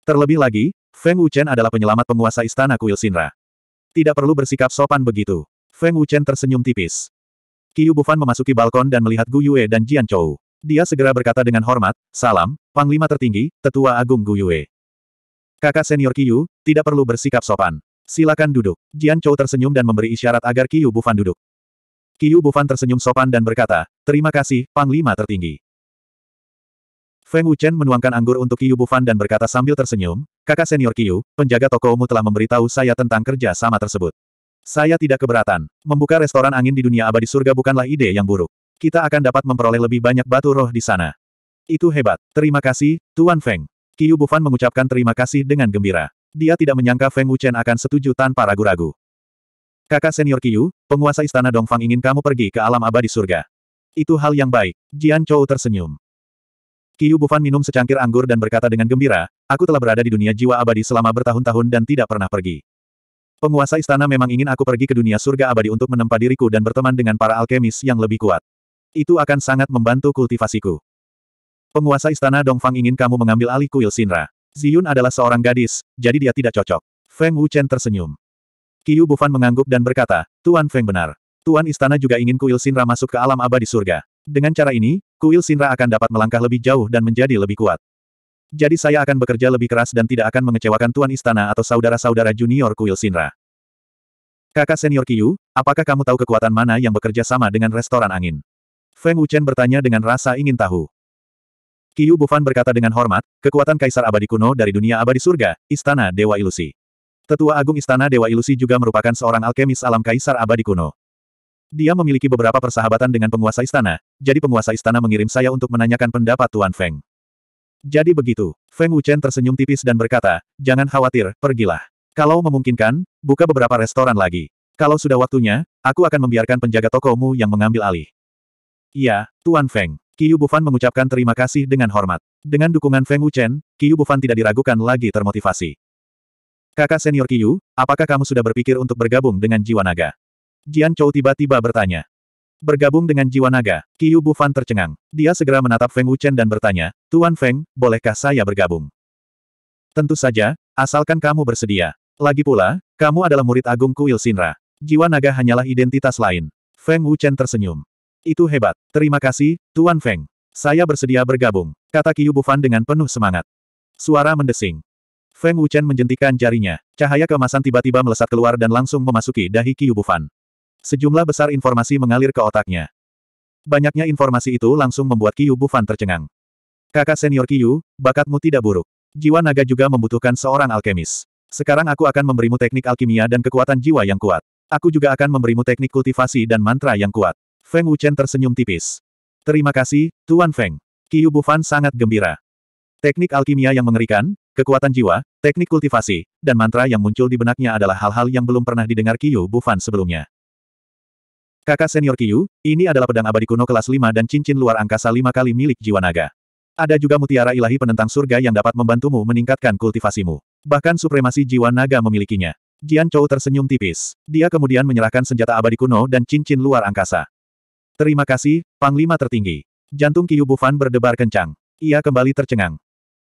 Terlebih lagi, Feng Wuchen adalah penyelamat penguasa istana kuil Sinra. Tidak perlu bersikap sopan begitu. Feng Wuchen tersenyum tipis. Qiu Bufan memasuki balkon dan melihat Gu Yue dan Jian Chou. Dia segera berkata dengan hormat, Salam, Panglima tertinggi, Tetua Agung Gu Yue. Kakak senior Qiu, tidak perlu bersikap sopan. Silakan duduk. Jian Chou tersenyum dan memberi isyarat agar Qiu Bufan duduk. Qiu Bufan tersenyum sopan dan berkata, Terima kasih, Panglima tertinggi. Feng Wuchen menuangkan anggur untuk Qiu Bufan dan berkata sambil tersenyum, Kakak senior Kiyu, penjaga tokomu telah memberitahu saya tentang kerja sama tersebut. Saya tidak keberatan. Membuka restoran angin di dunia abadi surga bukanlah ide yang buruk. Kita akan dapat memperoleh lebih banyak batu roh di sana. Itu hebat. Terima kasih, Tuan Feng. Kiyu Bufan mengucapkan terima kasih dengan gembira. Dia tidak menyangka Feng Wuchen akan setuju tanpa ragu-ragu. Kakak senior Kiyu, penguasa istana Dongfang ingin kamu pergi ke alam abadi surga. Itu hal yang baik. Jian Chou tersenyum. Kiyu Bufan minum secangkir anggur dan berkata dengan gembira, Aku telah berada di dunia jiwa abadi selama bertahun-tahun dan tidak pernah pergi. Penguasa istana memang ingin aku pergi ke dunia surga abadi untuk menempa diriku dan berteman dengan para alkemis yang lebih kuat. Itu akan sangat membantu kultivasiku. Penguasa istana Dongfang ingin kamu mengambil alih kuil Sinra. Ziyun adalah seorang gadis, jadi dia tidak cocok. Feng Wuchen tersenyum. Qiu Bufan mengangguk dan berkata, Tuan Feng benar. Tuan istana juga ingin kuil Sinra masuk ke alam abadi surga. Dengan cara ini, kuil Sinra akan dapat melangkah lebih jauh dan menjadi lebih kuat. Jadi saya akan bekerja lebih keras dan tidak akan mengecewakan tuan istana atau saudara-saudara junior Kuil Sinra. Kakak senior Kiyu, apakah kamu tahu kekuatan mana yang bekerja sama dengan restoran angin? Feng Wuchen bertanya dengan rasa ingin tahu. Kiyu Bufan berkata dengan hormat, kekuatan kaisar abadi kuno dari dunia abadi surga, istana dewa ilusi. Tetua agung istana dewa ilusi juga merupakan seorang alkemis alam kaisar abadi kuno. Dia memiliki beberapa persahabatan dengan penguasa istana, jadi penguasa istana mengirim saya untuk menanyakan pendapat Tuan Feng. Jadi begitu, Feng Wuchen tersenyum tipis dan berkata, jangan khawatir, pergilah. Kalau memungkinkan, buka beberapa restoran lagi. Kalau sudah waktunya, aku akan membiarkan penjaga tokomu yang mengambil alih. Iya, Tuan Feng. Qiu Bufan mengucapkan terima kasih dengan hormat. Dengan dukungan Feng Wuchen, Qiu Bufan tidak diragukan lagi termotivasi. Kakak senior Qiu, apakah kamu sudah berpikir untuk bergabung dengan Jiwa Naga? Jian Chou tiba-tiba bertanya. Bergabung dengan jiwa naga, Qiyu Bufan tercengang. Dia segera menatap Feng Wuchen dan bertanya, Tuan Feng, bolehkah saya bergabung? Tentu saja, asalkan kamu bersedia. Lagi pula, kamu adalah murid agung kuil Sinra. Jiwa naga hanyalah identitas lain. Feng Wuchen tersenyum. Itu hebat. Terima kasih, Tuan Feng. Saya bersedia bergabung, kata Qiyu Bufan dengan penuh semangat. Suara mendesing. Feng Wuchen menjentikan jarinya. Cahaya kemasan tiba-tiba melesat keluar dan langsung memasuki dahi Qiyu Bufan. Sejumlah besar informasi mengalir ke otaknya. Banyaknya informasi itu langsung membuat Kiyu Bufan tercengang. Kakak senior Kiyu, bakatmu tidak buruk. Jiwa naga juga membutuhkan seorang alkemis. Sekarang aku akan memberimu teknik alkimia dan kekuatan jiwa yang kuat. Aku juga akan memberimu teknik kultivasi dan mantra yang kuat. Feng Wuchen tersenyum tipis. Terima kasih, Tuan Feng. Kiyu Bufan sangat gembira. Teknik alkimia yang mengerikan, kekuatan jiwa, teknik kultivasi, dan mantra yang muncul di benaknya adalah hal-hal yang belum pernah didengar Kiyu Bufan sebelumnya. Kakak senior Kiyu, ini adalah pedang abadi kuno kelas 5 dan cincin luar angkasa 5 kali milik jiwa naga. Ada juga mutiara ilahi penentang surga yang dapat membantumu meningkatkan kultivasimu. Bahkan supremasi jiwa naga memilikinya. Jian Chou tersenyum tipis. Dia kemudian menyerahkan senjata abadi kuno dan cincin luar angkasa. Terima kasih, Panglima tertinggi. Jantung Kiyu Bufan berdebar kencang. Ia kembali tercengang.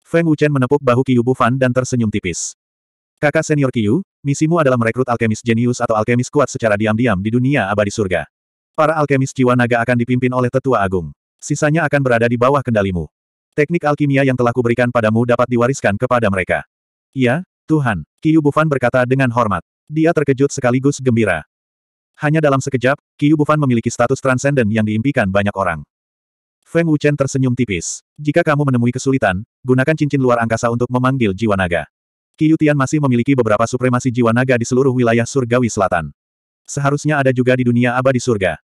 Feng Wuchen menepuk bahu Kiyu Bufan dan tersenyum tipis. Kakak senior Kiyu, Misimu adalah merekrut alkemis jenius atau alkemis kuat secara diam-diam di dunia abadi surga. Para alkemis jiwa naga akan dipimpin oleh tetua agung. Sisanya akan berada di bawah kendalimu. Teknik alkimia yang telah kuberikan padamu dapat diwariskan kepada mereka. Iya, Tuhan, Kiyu Bufan berkata dengan hormat. Dia terkejut sekaligus gembira. Hanya dalam sekejap, Kiyu Bufan memiliki status transenden yang diimpikan banyak orang. Feng Wuchen tersenyum tipis. Jika kamu menemui kesulitan, gunakan cincin luar angkasa untuk memanggil jiwa naga. Qiyutian masih memiliki beberapa supremasi jiwa naga di seluruh wilayah surgawi selatan. Seharusnya ada juga di dunia abadi surga.